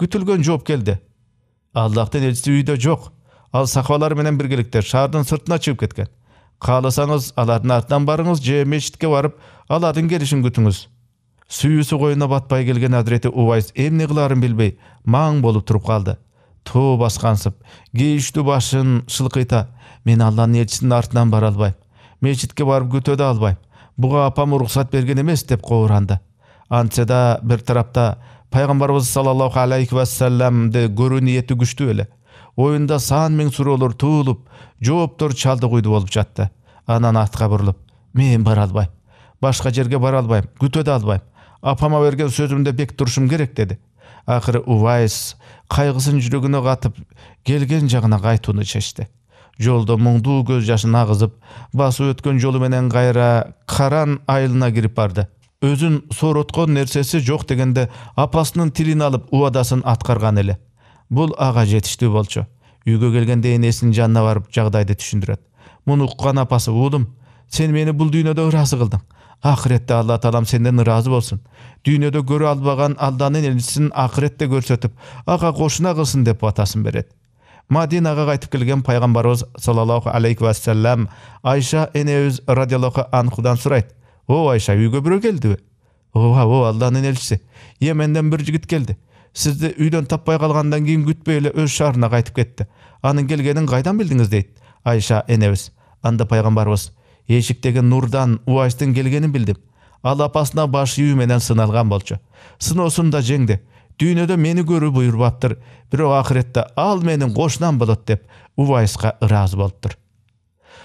күтүлгөн жооп келди аллахтын элчиси үйдө жок ал сахвалар менен биргеликте шаардын сыртына чыгып кеткен кааласаңыз алардын артынан барыңыз же мечитке барып алардын келишин күтүңүз сүйісі қойына батпай келген әдіреті увайс эмне қыларын білбей маң болып тұрып қалды ту басқансып кейішті башын шылқита мен алланың елшісінің артынан бара албайм мешітке барып күтө да албайм бұға апам рұқсат берген емес деп антсе да бір тарапта пайғамбарымыз саллаллаху алейхи вассаламды көрүү ниети күчтүү эле оюнда сан миң суроолор туулуп жооптор чалды куйду болуп жатты анан артка бурулуп мен бара албайм башка жерге бара албайм күтө да албайм апама берген сөзімді бек тұрышым керек деді ақыры увайс қайғысын жүрегіне қатып келген жағына қайтуны шешті жолда мұңду көз жашын ағызып басы өткен жолы менен қайра қаран айылына кіріп барды өзін соротқан нәрсесі жоқ дегенде апасының тілін алып уадасын атқарған эле бұл аға жетиштүү болчу үйге келгенде энесинин жанына барып жағдайды түсіндіреді мұны ұққан апасы ұлым сен мені бұл дүниеде ыраазы қылдың Ақыретте Алла таалам сенден ыраазы болсын. дүйнөдө көрө албаган алданын элчисин акыретте көрсөтүп, аға қошына қылсын деп батасын береді. Мадинаға қайтып келген пайғамбарымыз салаллаху алейхи вассалам Айша энебиз радиаллаху анхудан сұрайды. О Айша үйге біреу келді бе? о алланын элчиси Йеменден бір жігіт келді. Сізді үйден таппай қалғандан кейін күтпөй эле өз шаарына қайтып кетті. Аның келгенін қайдан білдіңіз дейді. Айша энебиз. Анда пайғамбарымыз эшиктеги нурдан убайстын келгенин билдим ал апасына баш ийүү менен сыналган болчу сыноосун да жеңди дүйнөдө мени көрүү буйрубаптыр бирок акыретте ал менин кошунам болот деп увайска ыраазы болуптур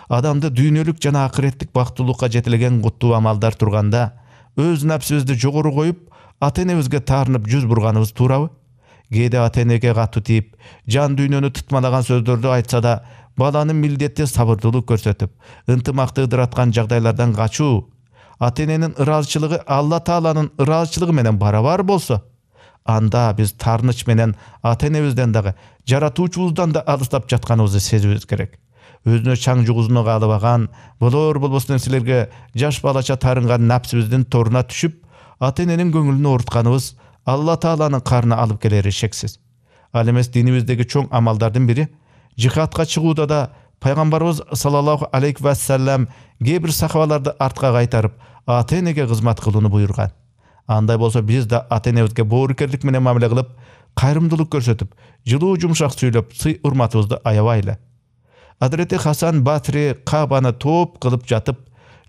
адамды дүйнөлүк жана акыреттик бактылуулукка жетелеген куттуу амалдар турганда өз напсибизди жогору коюп ата энебизге таарынып жүз бурганыбыз туурабы кээде ата энеге катуу тийип жан дүйнөнү тытмалаган сөздөрдү айтса да Баланың милдетте сабырдуулук көрсөтүп ынтымакты ыдыраткан жагдайлардан качуу ата эненин ыраазычылыгы алла тааланын ыраазычылыгы менен барабар болсо анда биз тарныч менен ата энебизден дагы жаратуучубуздан да алыстап жатканыбызды сезүүбүз керек өзүнө чаң жугузууну каалабаган болор болбос нерселерге жаш балача тарынган напсибиздин торуна түшүп ата эненин көңүлүн оорутканыбыз алла тааланын каарына алып келери шексиз ал эмес динибиздеги чоң амалдардын бири жихадқа шығуда да пайғамбарымыз саллаллаху алейхи уассалам кейбір сахабаларды артқа қайтарып атенеге қызмат қылуны бұйырған андай болса біз да атенемізге менен мамиле қылып қайырымдылық көрсетіп жылу жұмшақ сөйлеп сый урматыбызды аябайлы адіреті хасан батри қабаны топ қылып жатып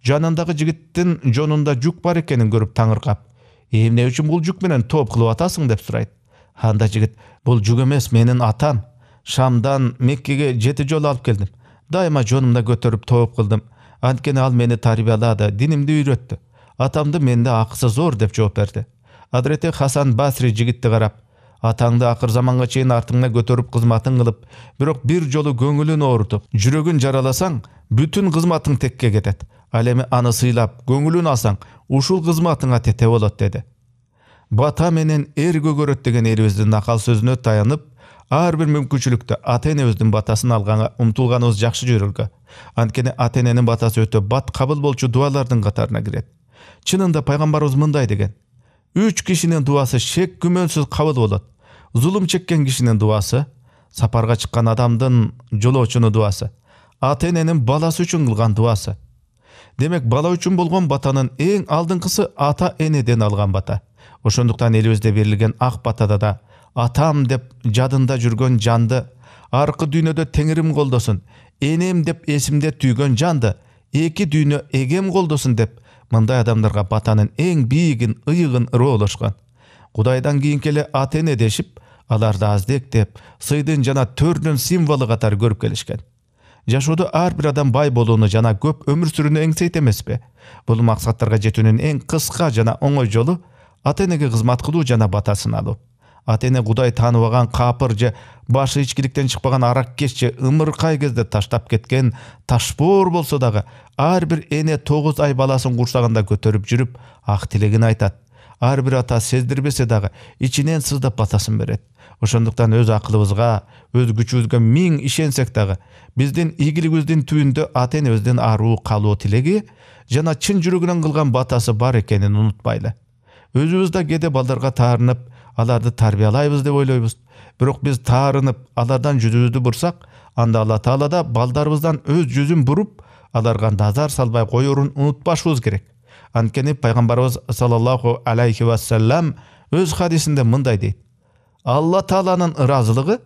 жанындағы жігіттің жонында жүк бар екенін көріп таңырқап емне үшін бұл жүк менен топ кылып атасың деп сұрайды анда жігіт бұл жүк емес менің атам шамдан меккеге жеті жол алып келдім дайыма жонымда көтеріп тоып қылдым анткени ал мени тарбиялады динимди үйрөттү атамды менде акысы зор деп жооп берди адіреті хасан басри жігітті қарап атаңды ақыр заманға чейін артыңда көтеріп қызматын қылып бирок бір жолы көңілін ауыртып жүрегін жараласаң бүтін қызматың текке кетеді ал эми аны сыйлап көңілін алсаң ушул қызматыңа тете болот деді бата менен эр көгөрөт деген элибиздин накал сөзүнө таянып ар бир мүмкүнчүлүктө ата эне батасын алганга умтулганыбыз жакшы жөрөлгө анткени ата эненин батасы өтө бат кабыл болчу дубалардын катарына кирет чынында пайгамбарыбыз мындай деген үч кишинин дубасы шек күмөнсүз кабыл болот зулум чеккен кишинин дубасы сапарга чыккан адамдын жолоочунун дубасы ата эненин баласы үчүн кылган дубасы демек бала үчүн болгон батанын эң алдыңкысы ата энеден алган бата ошондуктан элибизде берилген ак батада да атам деп жадында жүрген жанды арқы дүйнөдө теңирим колдосун энем деп эсимде түйгөн жанды эки дүйнө эгем колдосун деп мындай адамдарга батанын эң бийигин ыйыгын ыроолошкон кудайдан кийинки эле ата эне дешип аларды аздек деп сыйдын жана төрдүн символу катары көрүп келишкен жашоодо ар бир адам бай болууну жана көп өмүр сүрүүнү эңсейт эмеспи бул максаттарга жетүүнүн эң кыска жана оңой жолу ата энеге кызмат кылуу жана батасын алуу ата эне кудай тааныбаган капыр же башы ичкиликтен чыкпаган аракеш же ымыркай кезде таштап кеткен Ташпор болсо дагы ар бир эне тогуз ай баласын курсагында көтөрүп жүрүп ак тилегин айтат ар бир ата сездирбесе дагы ичинен сыздап батасын берет ошондуктан өз акылыбызга өз күчүбүзгө миң ишенсек дагы биздин ийгилигибиздин түбүндө ата энебиздин аруу калуу тилеги жана чын жүрөгүнөн кылган батасы бар экенин унутпайлы өзүбүз да кээде балдарга таарынып аларды тарбиялайбыз деп ойлойбуз бирок биз таарынып алардан жүзүбүздү бурсак анда алла таала да балдарыбыздан өз жүзүн буруп аларга назар салбай коюрун унутпашыбыз керек анткени пайгамбарыбыз саллаллаху алейхи вассалам өз хадисинде мындай дейт алла тааланын ыраазылыгы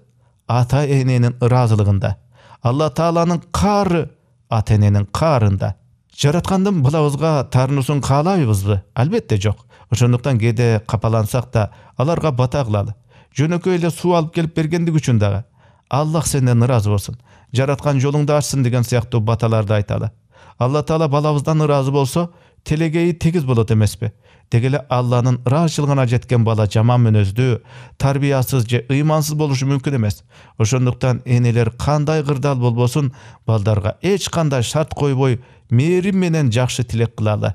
ата эненин ыраазылыгында алла тааланын каары ата эненин каарында жараткандын балабызга таарынуусун каалайбызбы албетте жок ошондуктан кээде капалансак да аларга бата кылалы жөнөкөй эле суу алып келип бергендиги үчүн дагы аллах сенден ыраазы болсун жараткан жолуңду ачсын деген сыяктуу баталарды айталы алла таала балабыздан ыраазы болсо телегейи тегиз болот эмеспи дегеле алланын ыраазычылыгына жеткен бала жаман мүнөздүү тарбиясыз же ыймансыз болушу мүмкүн эмес ошондуктан энелер кандай кырдаал болбосун балдарга эч кандай шарт койбой мээрим менен жакшы тилек кылалы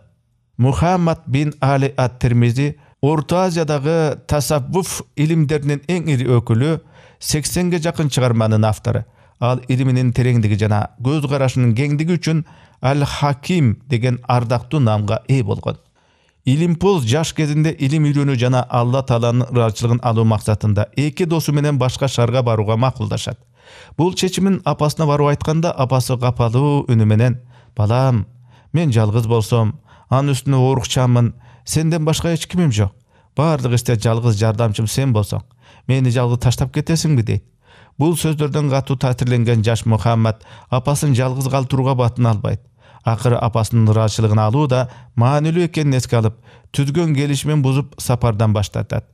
мухаммад бин али ат термизи орто азиядагы тасаввуф илимдеринин эң ири өкүлү сексенге жакын чыгарманын автору ал илиминин тереңдиги жана көз карашынын кеңдиги үчүн ал хаким деген ардактуу наамга ээ болгон илимпоз жаш кезинде илим үйрөнүү жана алла тааланын ыраазычылыгын алуу максатында эки досу менен башка шаарга барууга макулдашат бул чечимин апасына барып айтканда апасы капалуу үнү менен балам мен жалгыз болсом анын үстүнө оорукчамын сенден башка эч кимим жок баардык иште жалгыз жардамчым сен болсоң мени жалгыз таштап кетесиңби дейт бул сөздөрдөн катуу таасирленген жаш мухаммад апасын жалгыз калтырууга батына албайт акыры апасынын ыраазычылыгын алуу да маанилүү экенин эске алып түзгөн келишимин бузуп сапардан баш тартат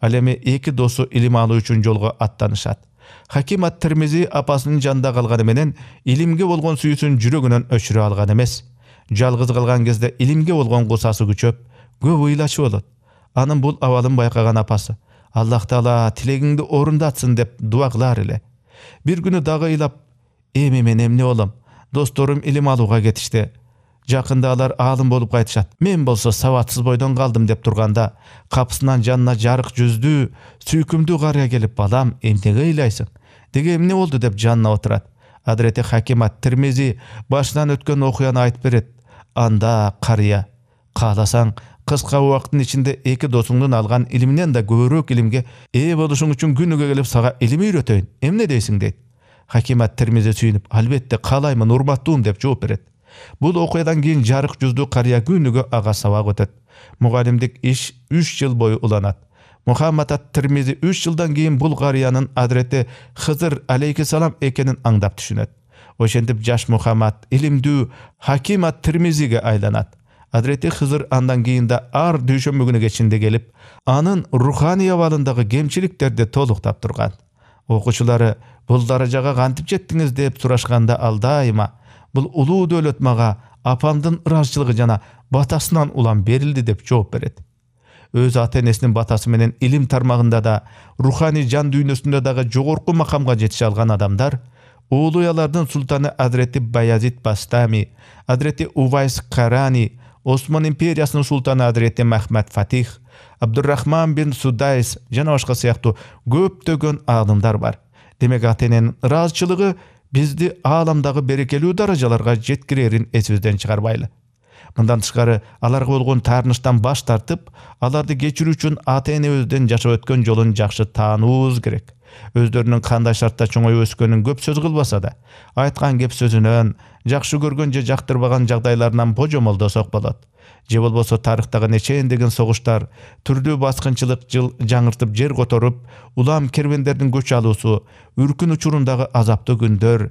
ал эми эки досу илим алуу үчүн жолго аттанышат хаким ат термизи апасынын жанында калганы менен илимге болгон сүйүүсүн жүрөгүнөн өчүрө алган эмес жалгыз калган кезде илимге болгон кусасы күчөп көп ыйлачу болот анын бул абалын байкаган апасы аллах таала тилегиңди орундатсын деп дуа кылар эле бир күнү дагы ыйлап эми мен эмне болом досторум илим алууга кетишти жакында алар аалым болуп кайтышат мен болсо сабатсыз бойдон калдым деп турганда капысынан жанына жарык жүздүү сүйкүмдүү карыя келип балам эмнеге ыйлайсың деге эмне болду деп жанына отурат адирети хакимат термези башынан өткөн окуяны айтып берет. анда карыя кааласаң кыска убакыттын ичинде екі досуңдун алған илиминен да көбүрөөк илимге ээ болушуң үчүн күнүгө келип сага илим үйрөтөйүн эмне дейсиң дейт хаким ат termizi сүйүнүп албетте каалаймын урматтуум деп жооп берет бул окуядан кийин жарык жүздүү карыя күнүгө ага сабак өтөт мугалимдик иш үч жыл бою уланат мухаммад ат термизи үч жылдан кийин бул карыянын адирети хызыр алейхисалам экенин аңдап түшүнөт ошентип жаш мухаммад илимдүү хаким ат термизиге айланат андан кийин да ар дүйшөмбү күнү кечинде келип анын руханий абалындагы кемчиликтерди толуктап турган окуучулары бул даражага кантип жеттиңиз деп сурашканда ал дайыма бул улуу дөөлөт мага апамдын ыраазычылыгы жана батасынан улам берилди деп жооп берет өз ата энесинин батасы менен илим тармағында да руханий жан дүйнөсүндө дагы жогорку макамга жетише алган адамдар улуялардын султаны адрети баязит бастами адрети увайс карани осман империясынын султаны адиретим махмад фатих абдурахман бин судайс жана башка сыяктуу көптөгөн аалымдар бар демек ата эненин ыраазычылыгы бизди ааламдагы берекелүү даражаларга жеткирерин эсибизден чыгарбайлы мындан тышкары аларга болгон таарынычтан баш тартып аларды кечирүү үчүн ата энебиздин жашап өткөн жолун жакшы таануубуз керек өздөрүнүн кандай шартта чоңоюп өскөнүн көп сөз кылбаса да айткан кеп сөзүнөн жакшы көргөн же жактырбаган жагдайларынан божомолдосок болот же болбосо тарыхтагы нечендеген согуштар түрдүү баскынчылык жыл жаңыртып жер которуп улам кербендердин көч алуусу үркүн учурундагы азаптуу күндөр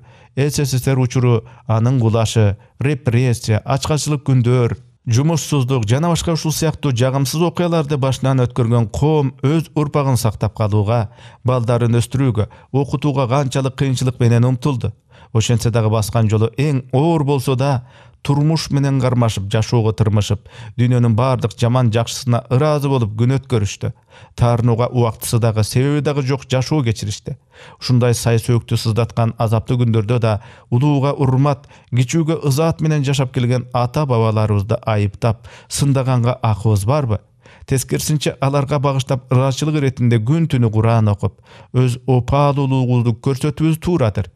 ссср учуру анын кулашы репрессия ачкачылык күндөр жумушсуздук жана башка ушул сыяктуу жагымсыз окуяларды башынан өткөргөн коом өз урпагын сактап калууга балдарын өстүрүүгө окутууга канчалык кыйынчылык менен умтулду ошентсе дагы баскан жолу эң оор болсо да турмуш менен кармашып жашоого тырмышып дүйнөнүн баардык жаман жакшысына ыраазы болуп күн өткөрүштү таарынууга убактысы дагы себеби дагы жок жашоо кечиришти ушундай сай сөөктү сыздаткан азаптуу күндөрдө да улууга урмат кичүүгө ызаат менен жашап келген ата бабаларыбызды айыптап сындаганга акыбыз барбы тескерисинче аларга багыштап ыраазычылык иретинде күн түнү куран окуп өз опаалуулугубузду көрсөтүүбүз туурадыр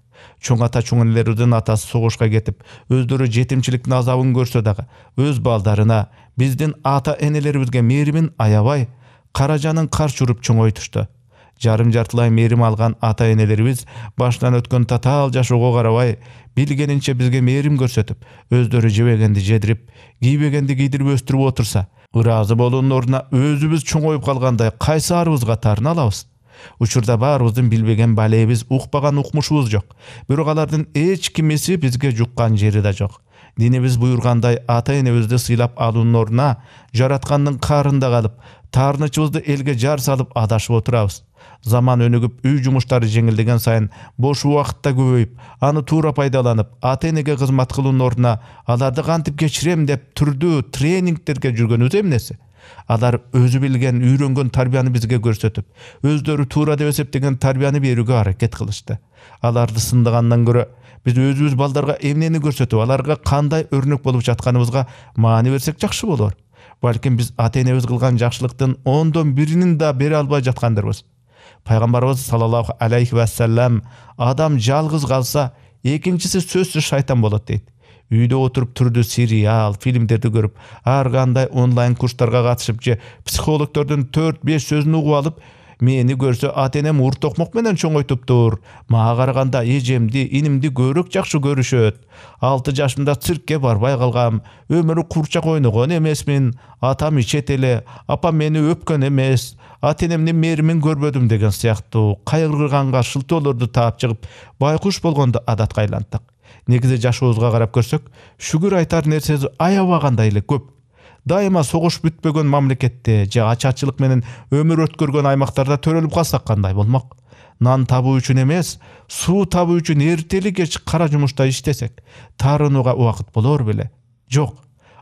чоң ата чөңелерибиздин атасы согушка кетип өздөрү жетимчиликтин азабын көрсө дагы өз балдарына биздин ата энелерибизге мээримин аябай каражанын карчы уруп чоңойтушту жарым жартылай мээрим алган ата энелерибиз башынан өткөн татаал жашоого карабай билгенинче бизге мээрим көрсөтүп өздөрү жебегенди жедирип кийбегенди кийдирип өстүрүп отурса ыраазы болуунун ордуна өзүбүз чоңоюп калгандай кайсы арыбызга таарына алабыз учурда баарыбыздын билбеген балебиз укпаган укмушубуз жок бирок алардын эч кимиси бизге жуккан жери да жок динибиз буйургандай ата энебизди сыйлап алуунун ордуна жараткандын каарында калып таарынычыбызды элге жар салып адашып отурабыз заман өнүгүп үй жумуштары жеңилдеген сайын бош убакыт да көбөйүп аны туура пайдаланып ата энеге кызмат кылуунун ордуна аларды кантип кечирем деп түрдүү тренингдерге жүргөнүбүз эмнеси алар өзі білген үйренген тарбияны бізге көрсетіп, өздері тура деп эсептеген тарбияны беруге аракет қылышты. аларды сындығаннан көрө біз өзүбүз балдарға емнені көрсетіп, аларга қандай өрнөк болып жатқанымызға маани берсек жакшы болор балким біз ата энебиз кылган жакшылыктын ондон бірінің да бере албай жаткандырбыз пайгамбарыбыз саллаллаху алейхи вассалам адам жалгыз калса экинчиси сөзсүз шайтан болот дейді үйде отырып түрді сериал фильмдерді көріп ар қандай онлайн курстарға қатысып же психологтардың төрт бес сөзін ұғып алып мені көрсе ата энем ур менен чоңойтуп тұр мага караганда эжемди инимди көбүрөөк жакшы көрүшөт алты жашымда циркке барбай калгам өмүрү курчак ойногон эмесмин атам ичет эле апам мени өпкөн эмес ата энемдин мээримин көрбөдүм деген сыяктуу кайгырганга шылтоолорду таап чыгып байкуш болгонду адатка айланттык негизи жашообузга карап көрсөк шүгүр айтар нерсебиз аябагандай эле көп дайыма согуш бүтпөгөн мамлекетте же ачарчылык менен өмүр өткөргөн аймактарда төрөлүп калсак кандай болмок нан табуу үчүн эмес суу табуу үчүн эртели кеч кара жумушта иштесек таарынууга убакыт болор беле жок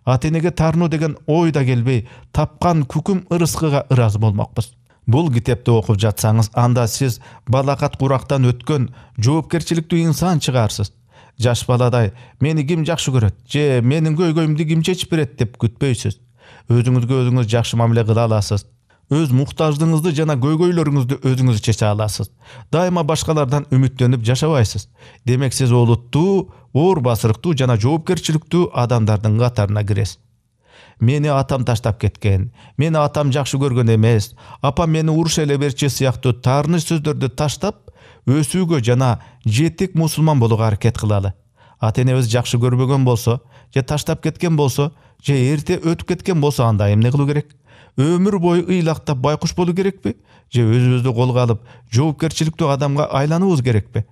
ата энеге таарынуу деген ой да келбей тапкан күкүм ырыскыга ыраазы болмокпуз бул китепти окуп жатсаңыз анда сиз балакат курактан өткөн жоопкерчиликтүү инсан чыгаарсыз жаш баладай мени ким жакшы көрөт же менин көйгөйүмдү ким чечип берет деп күтпөйсүз өзүңүзгө өзүңүз жакшы мамиле кыла аласыз өз муктаждыгыңызды жана көйгөйлөрүңүздү өзүңүз чече аласыз дайыма башкалардан үмүттөнүп жашабайсыз демек сиз олуттуу оор басырыктуу жана жоопкерчиликтүү адамдардын катарына киресиз мени атам таштап кеткен мени атам жакшы көргөн эмес апам мени уруша эле берчү сыяктуу таарыныч сөздөрдү таштап өсүүгө жана жетик мусулман болууга аракет кылалы ата энебиз жакшы көрбөгөн болсо же таштап кеткен болсо же эрте өтүп кеткен болсо анда эмне кылуу керек өмүр бою ыйлактап байкуш болуу керекпи же өзүбүздү колго алып жоопкерчиликтүү адамга айлануубуз керекпи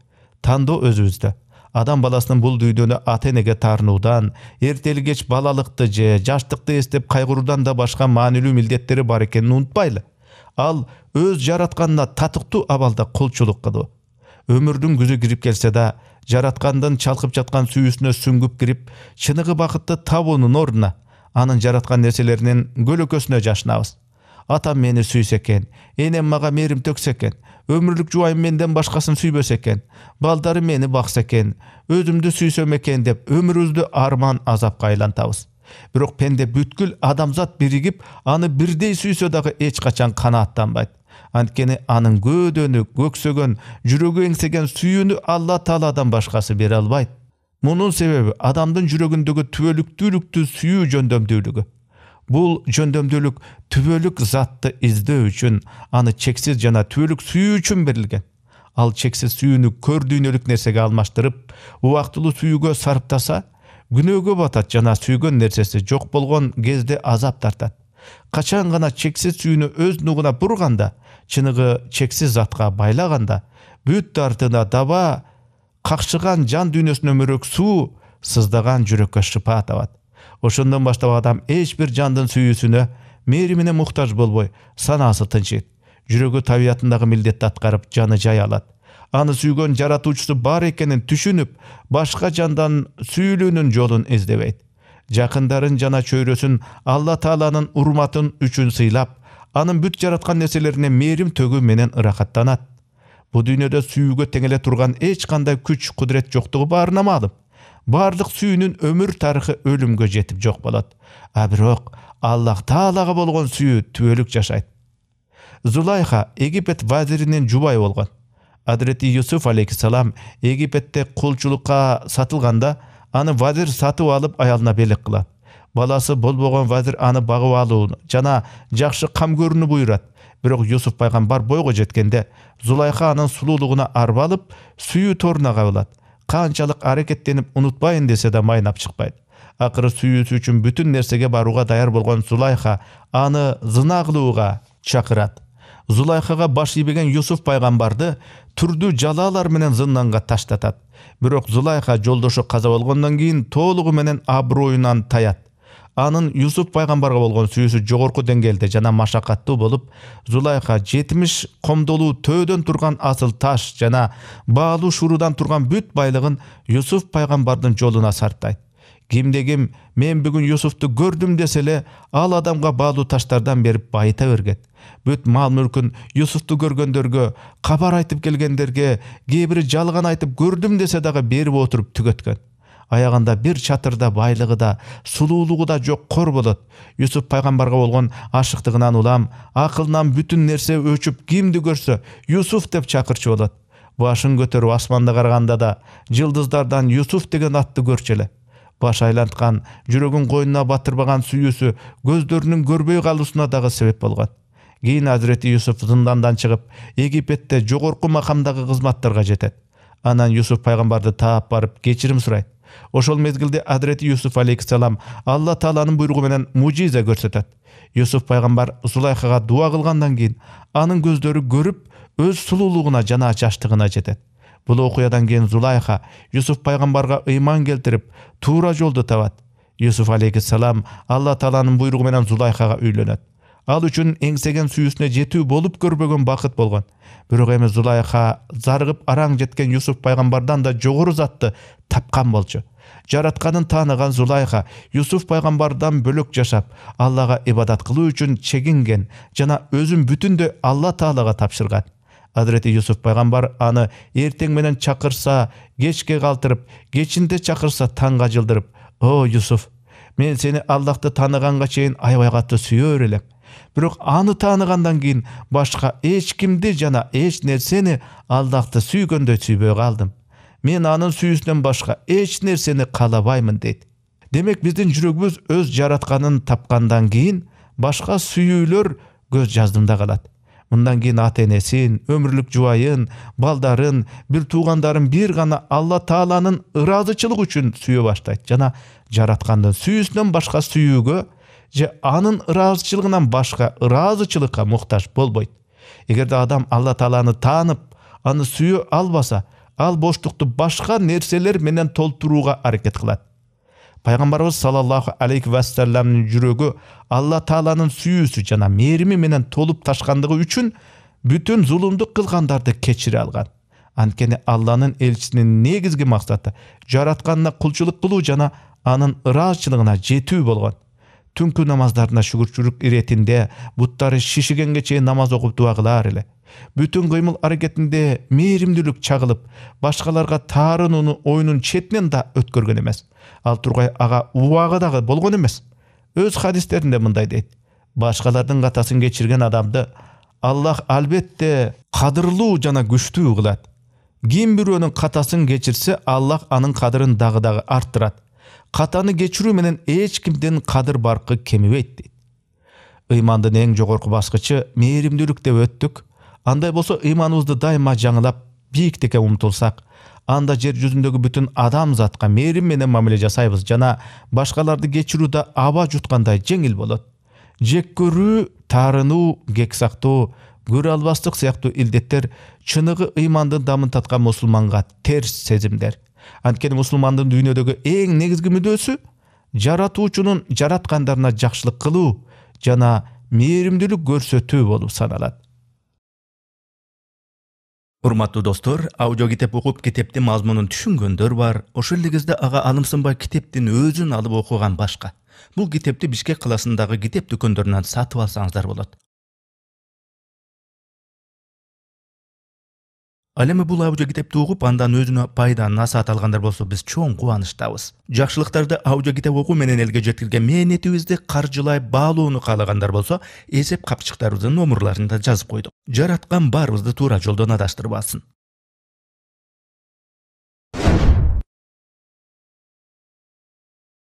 тандоо өзүбүздө адам баласынын бул дүйнөнү ата энеге таарынуудан эртели кеч балалыкты же жаштыкты эстеп кайгыруудан да башка маанилүү милдеттери бар экенин унутпайлы ал өз жаратканына татыктуу абалда кулчулук кылуу өмірдің күзі кіріп келсе да жараткандын чалқып жатқан сүйісіне сүңгіп кіріп чыныгы бақытты табуунун ордуна анын жараткан нерселеринин көлөкөсүнө жашынабыз атам мени сүйсө экен энем мага мээрим төксө экен өмүрлүк жубайым менден башкасын сүйбөсө экен балдарым мени бакса экен өзүмдү сүйсөм экен деп өмүрүбүздү арман азапка айлантабыз бирок пенде бүткүл адамзат биригип аны бирдей сүйсө дагы эч качан канааттанбайт анткени анын көөдөнү көксөгөн жүрөгү эңсеген сүйүүнү алла тааладан башкасы бере албайт мунун себеби адамдын жүрөгүндөгү түбөлүктүүлүктү сүйүү жөндөмдүүлүгү бул жөндөмдүүлүк түбөлүк затты издөө үчүн аны чексиз жана түбөлүк сүйүү үчүн берилген ал чексиз сүйүүнү көр дүйнөлүк нерсеге алмаштырып убактылуу сүйүүгө сарптаса күнөөгө батат жана сүйгөн нерсеси жок болгон кезде азап тартат качан гана чексиз сүйүүнү өз нугуна бурганда чыныгы чексиз затка байлағанда бүт артына даба қақшыған жан дүйнөсүнө мүрөк суу сыздаган жүрөккө шыпа табат ошондон баштап адам эч бир жандын сүйүүсүнө мээримине муктаж болбой санаасы тынчыйт жүрөгү табиятындагы милдетти аткарып жаны жай алат аны сүйгөн жаратуучусу бар экенин түшүнүп башка жандан сүйүлүүнүн жолун издебейт жакындарын жана чөйрөсүн алла тааланын урматын үчүн сыйлап анын бүт жараткан нерселерине мээрим төгүү менен ырахаттанат бул дүйнөдө сүйүүгө теңеле турган эч кандай күч кудурет жоктугу баарына маалым баардык сүйүүнүн өмүр тарыхы өлүмгө жетип жок болот а бирок аллах таалага болгон сүйүү түбөлүк жашайт зулайха египет вазиринин жубайы болгон Адрети юсуф алейхисалам египетте кулчулукка сатылғанда аны вазир сатып алып аялына белек кылат баласы бол болған аны бағып алуын жана жақшы қам көруіні бұйырады бірақ юсуф пайғамбар бойға жеткенде зулайха анын сұлулығына арбалып сүйі торына қабылады қаншалық әрекеттеніп ұнытпайын десе де майнап шықпайды ақыры сүйісі үшін бүтін нәрсеге баруға даяр болған зулайха аны зына қылуға шақырады зулайхаға баш ибеген юсуф пайғамбарды түрді жалалар менен зынданға таштатат бирок зулайха жолдошу каза болгондон кийин толугу менен аброюнан таят анын юсуп пайгамбарга болгон сүйүүсү жогорку деңгээлде жана машакаттуу болуп зулайха жетимиш комдолуу төөдөн турган асыл таш жана баалуу шурудан турган бүт байлыгын Юсуф пайгамбардын жолуна сарптайт кимде ким мен бүгүн юсуфту көрдүм десе эле ал адамга баалуу таштардан берип байыта бергет бүт мал мүлкүн юсуфту көргөндөргө кабар айтып келгендерге кээ бири жалган айтып көрдүм десе дагы берип отуруп түгөткөн аягында бір чатырда байлыгы да сулуулугу да жок кор болот юсуп пайгамбарга болгон ашықтығынан улам акылынан бүтүн нерсе өчүп кимди көрсө юсуф деп чакырчу болот башын көтөрүп асманды караганда да жылдыздардан юсуф деген атты көрчү баш айланткан жүрөгүн койнуна батырбаган сүйүүсү көздөрүнүн көрбөй калуусуна дагы себеп болгон кийин азирети юсуф зындандан чыгып египетте жогорку макамдагы кызматтарга жетет анан юсуф пайгамбарды таап барып кечирим сурайт ошол мезгилде адрети юсуф алейхисалам алла тааланын буйругу менен мужиза көрсөтөт юсуф пайгамбар зулайхага дуа кылгандан кийин анын көздөрү көрүп өз сулуулугуна жана чачтыгына жетет бул окуядан кийин зулайха юсуф пайгамбарга ыйман келтирип туура жолду табат юсуф алейхисалам алла тааланын буйругу менен зулайхага үйлөнөт ал үчүн эңсеген сүйүүсүнө жетүү болуп көрбөгөн бакыт болгон бирок эми зулайха зарыгып араң жеткен юсуф пайгамбардан да жогору затты тапкан болчу жаратканын тааныган зулайха юсуф пайгамбардан бөлөк жашап аллага ибадат кылуу үчүн чегинген жана өзүн бүтүндөй алла таалага тапшырган азирети юсуф пайгамбар аны ертең менен чакырса кечке калтырып кечинде чакырса таңга жылдырып о юсуф мен сени аллахты тааныганга чейин аябай катуу сүйөр элем бирок аны тааныгандан кийин башка эч кимди жана эч нерсени аллахты сүйгөндөй сүйбөй калдым мен анын сүйүүсүнөн башка эч нерсени каалабаймын дейт демек биздин жүрөгүбүз өз жаратканын тапкандан кийин башка сүйүүлөр көз жаздымда калат мындан кийин ата энесин өмүрлүк жубайын балдарын бир туугандарын бир гана алла тааланын ыраазычылыгы үчүн сүйө баштайт жана жараткандын сүйүүсүнөн башка сүйүүгө же анын ыраазычылыгынан башка ыраазычылыкка муктаж болбойт эгерде адам алла тааланы таанып аны сүйө албаса ал боштукту башка нерселер менен толтурууга аракет кылат пайгамбарыбыз саллаллаху алейхи вассаламдын жүрөгү алла тааланын сүйүүсү жана мээрими менен толуп ташкандыгы үчүн бүтүн зулумдук кылгандарды кечире алган анткени алланын элчисинин негизги максаты жаратканына кулчулук кылуу жана анын ыраазычылыгына жетүү болгон түнкү намаздарына шүгүрчүлүк иретинде буттары шишигенге чейин намаз окуп дуа кылаар эле бүтүн кыймыл аракетинде мээримдүүлүк чагылып башкаларга таарынууну оюнун четинен да өткөргөн эмес ал тургай ага убагы дагы болгон эмес өз хадистеринде мындай дейт башкалардын катасын кечирген адамды аллах албетте кадырлуу жана күчтүү кылат ким бирөөнүн катасын кечирсе аллах анын кадырын дагы дагы арттырат катаны кечирүү менен эч кимдин кадыр баркы кемибейт дейт ыймандын эң жогорку баскычы мээримдүүлүк деп өттүк андай болсо ыйманыбызды дайыма жаңылап бийиктикке умтулсак анда жер жүзүндөгү бүтүн адамзатка мээрим менен мамиле жасайбыз жана башкаларды кечирүү да аба жуткандай жеңил болот жек көрүү таарынуу кек сактоо көрө албастык сыяктуу илдеттер чыныгы ыймандын дамын таткан мусулманга терс сезимдер анткени мусулмандын дүйнөдөгү эң негизги мүдөөсү жаратуучунун жараткандарына жакшылык кылуу жана мээримдүүлүк көрсөтүү болуп саналат урматтуу достор аудио китеп окуп китептин мазмунун түшүнгөндөр бар ошол эле кезде ага алымсынбай китептин өзүн алып окуган башка бул китепти бишкек калаасындагы китеп дүкөндөрүнөн сатып алсаңыздар болот ал эми бул аудио китепти угуп андан өзүнө пайда насаат алгандар болсо биз чоң кубанычтабыз жакшылыктарды аудио китеп окуу менен элге жеткирген мээнетибизди каржылай баалоону каалагандар болсо эсеп капчыктарыбыздын номурларын да жазып койдук жараткан баарыбызды туура жолдон адаштырбасын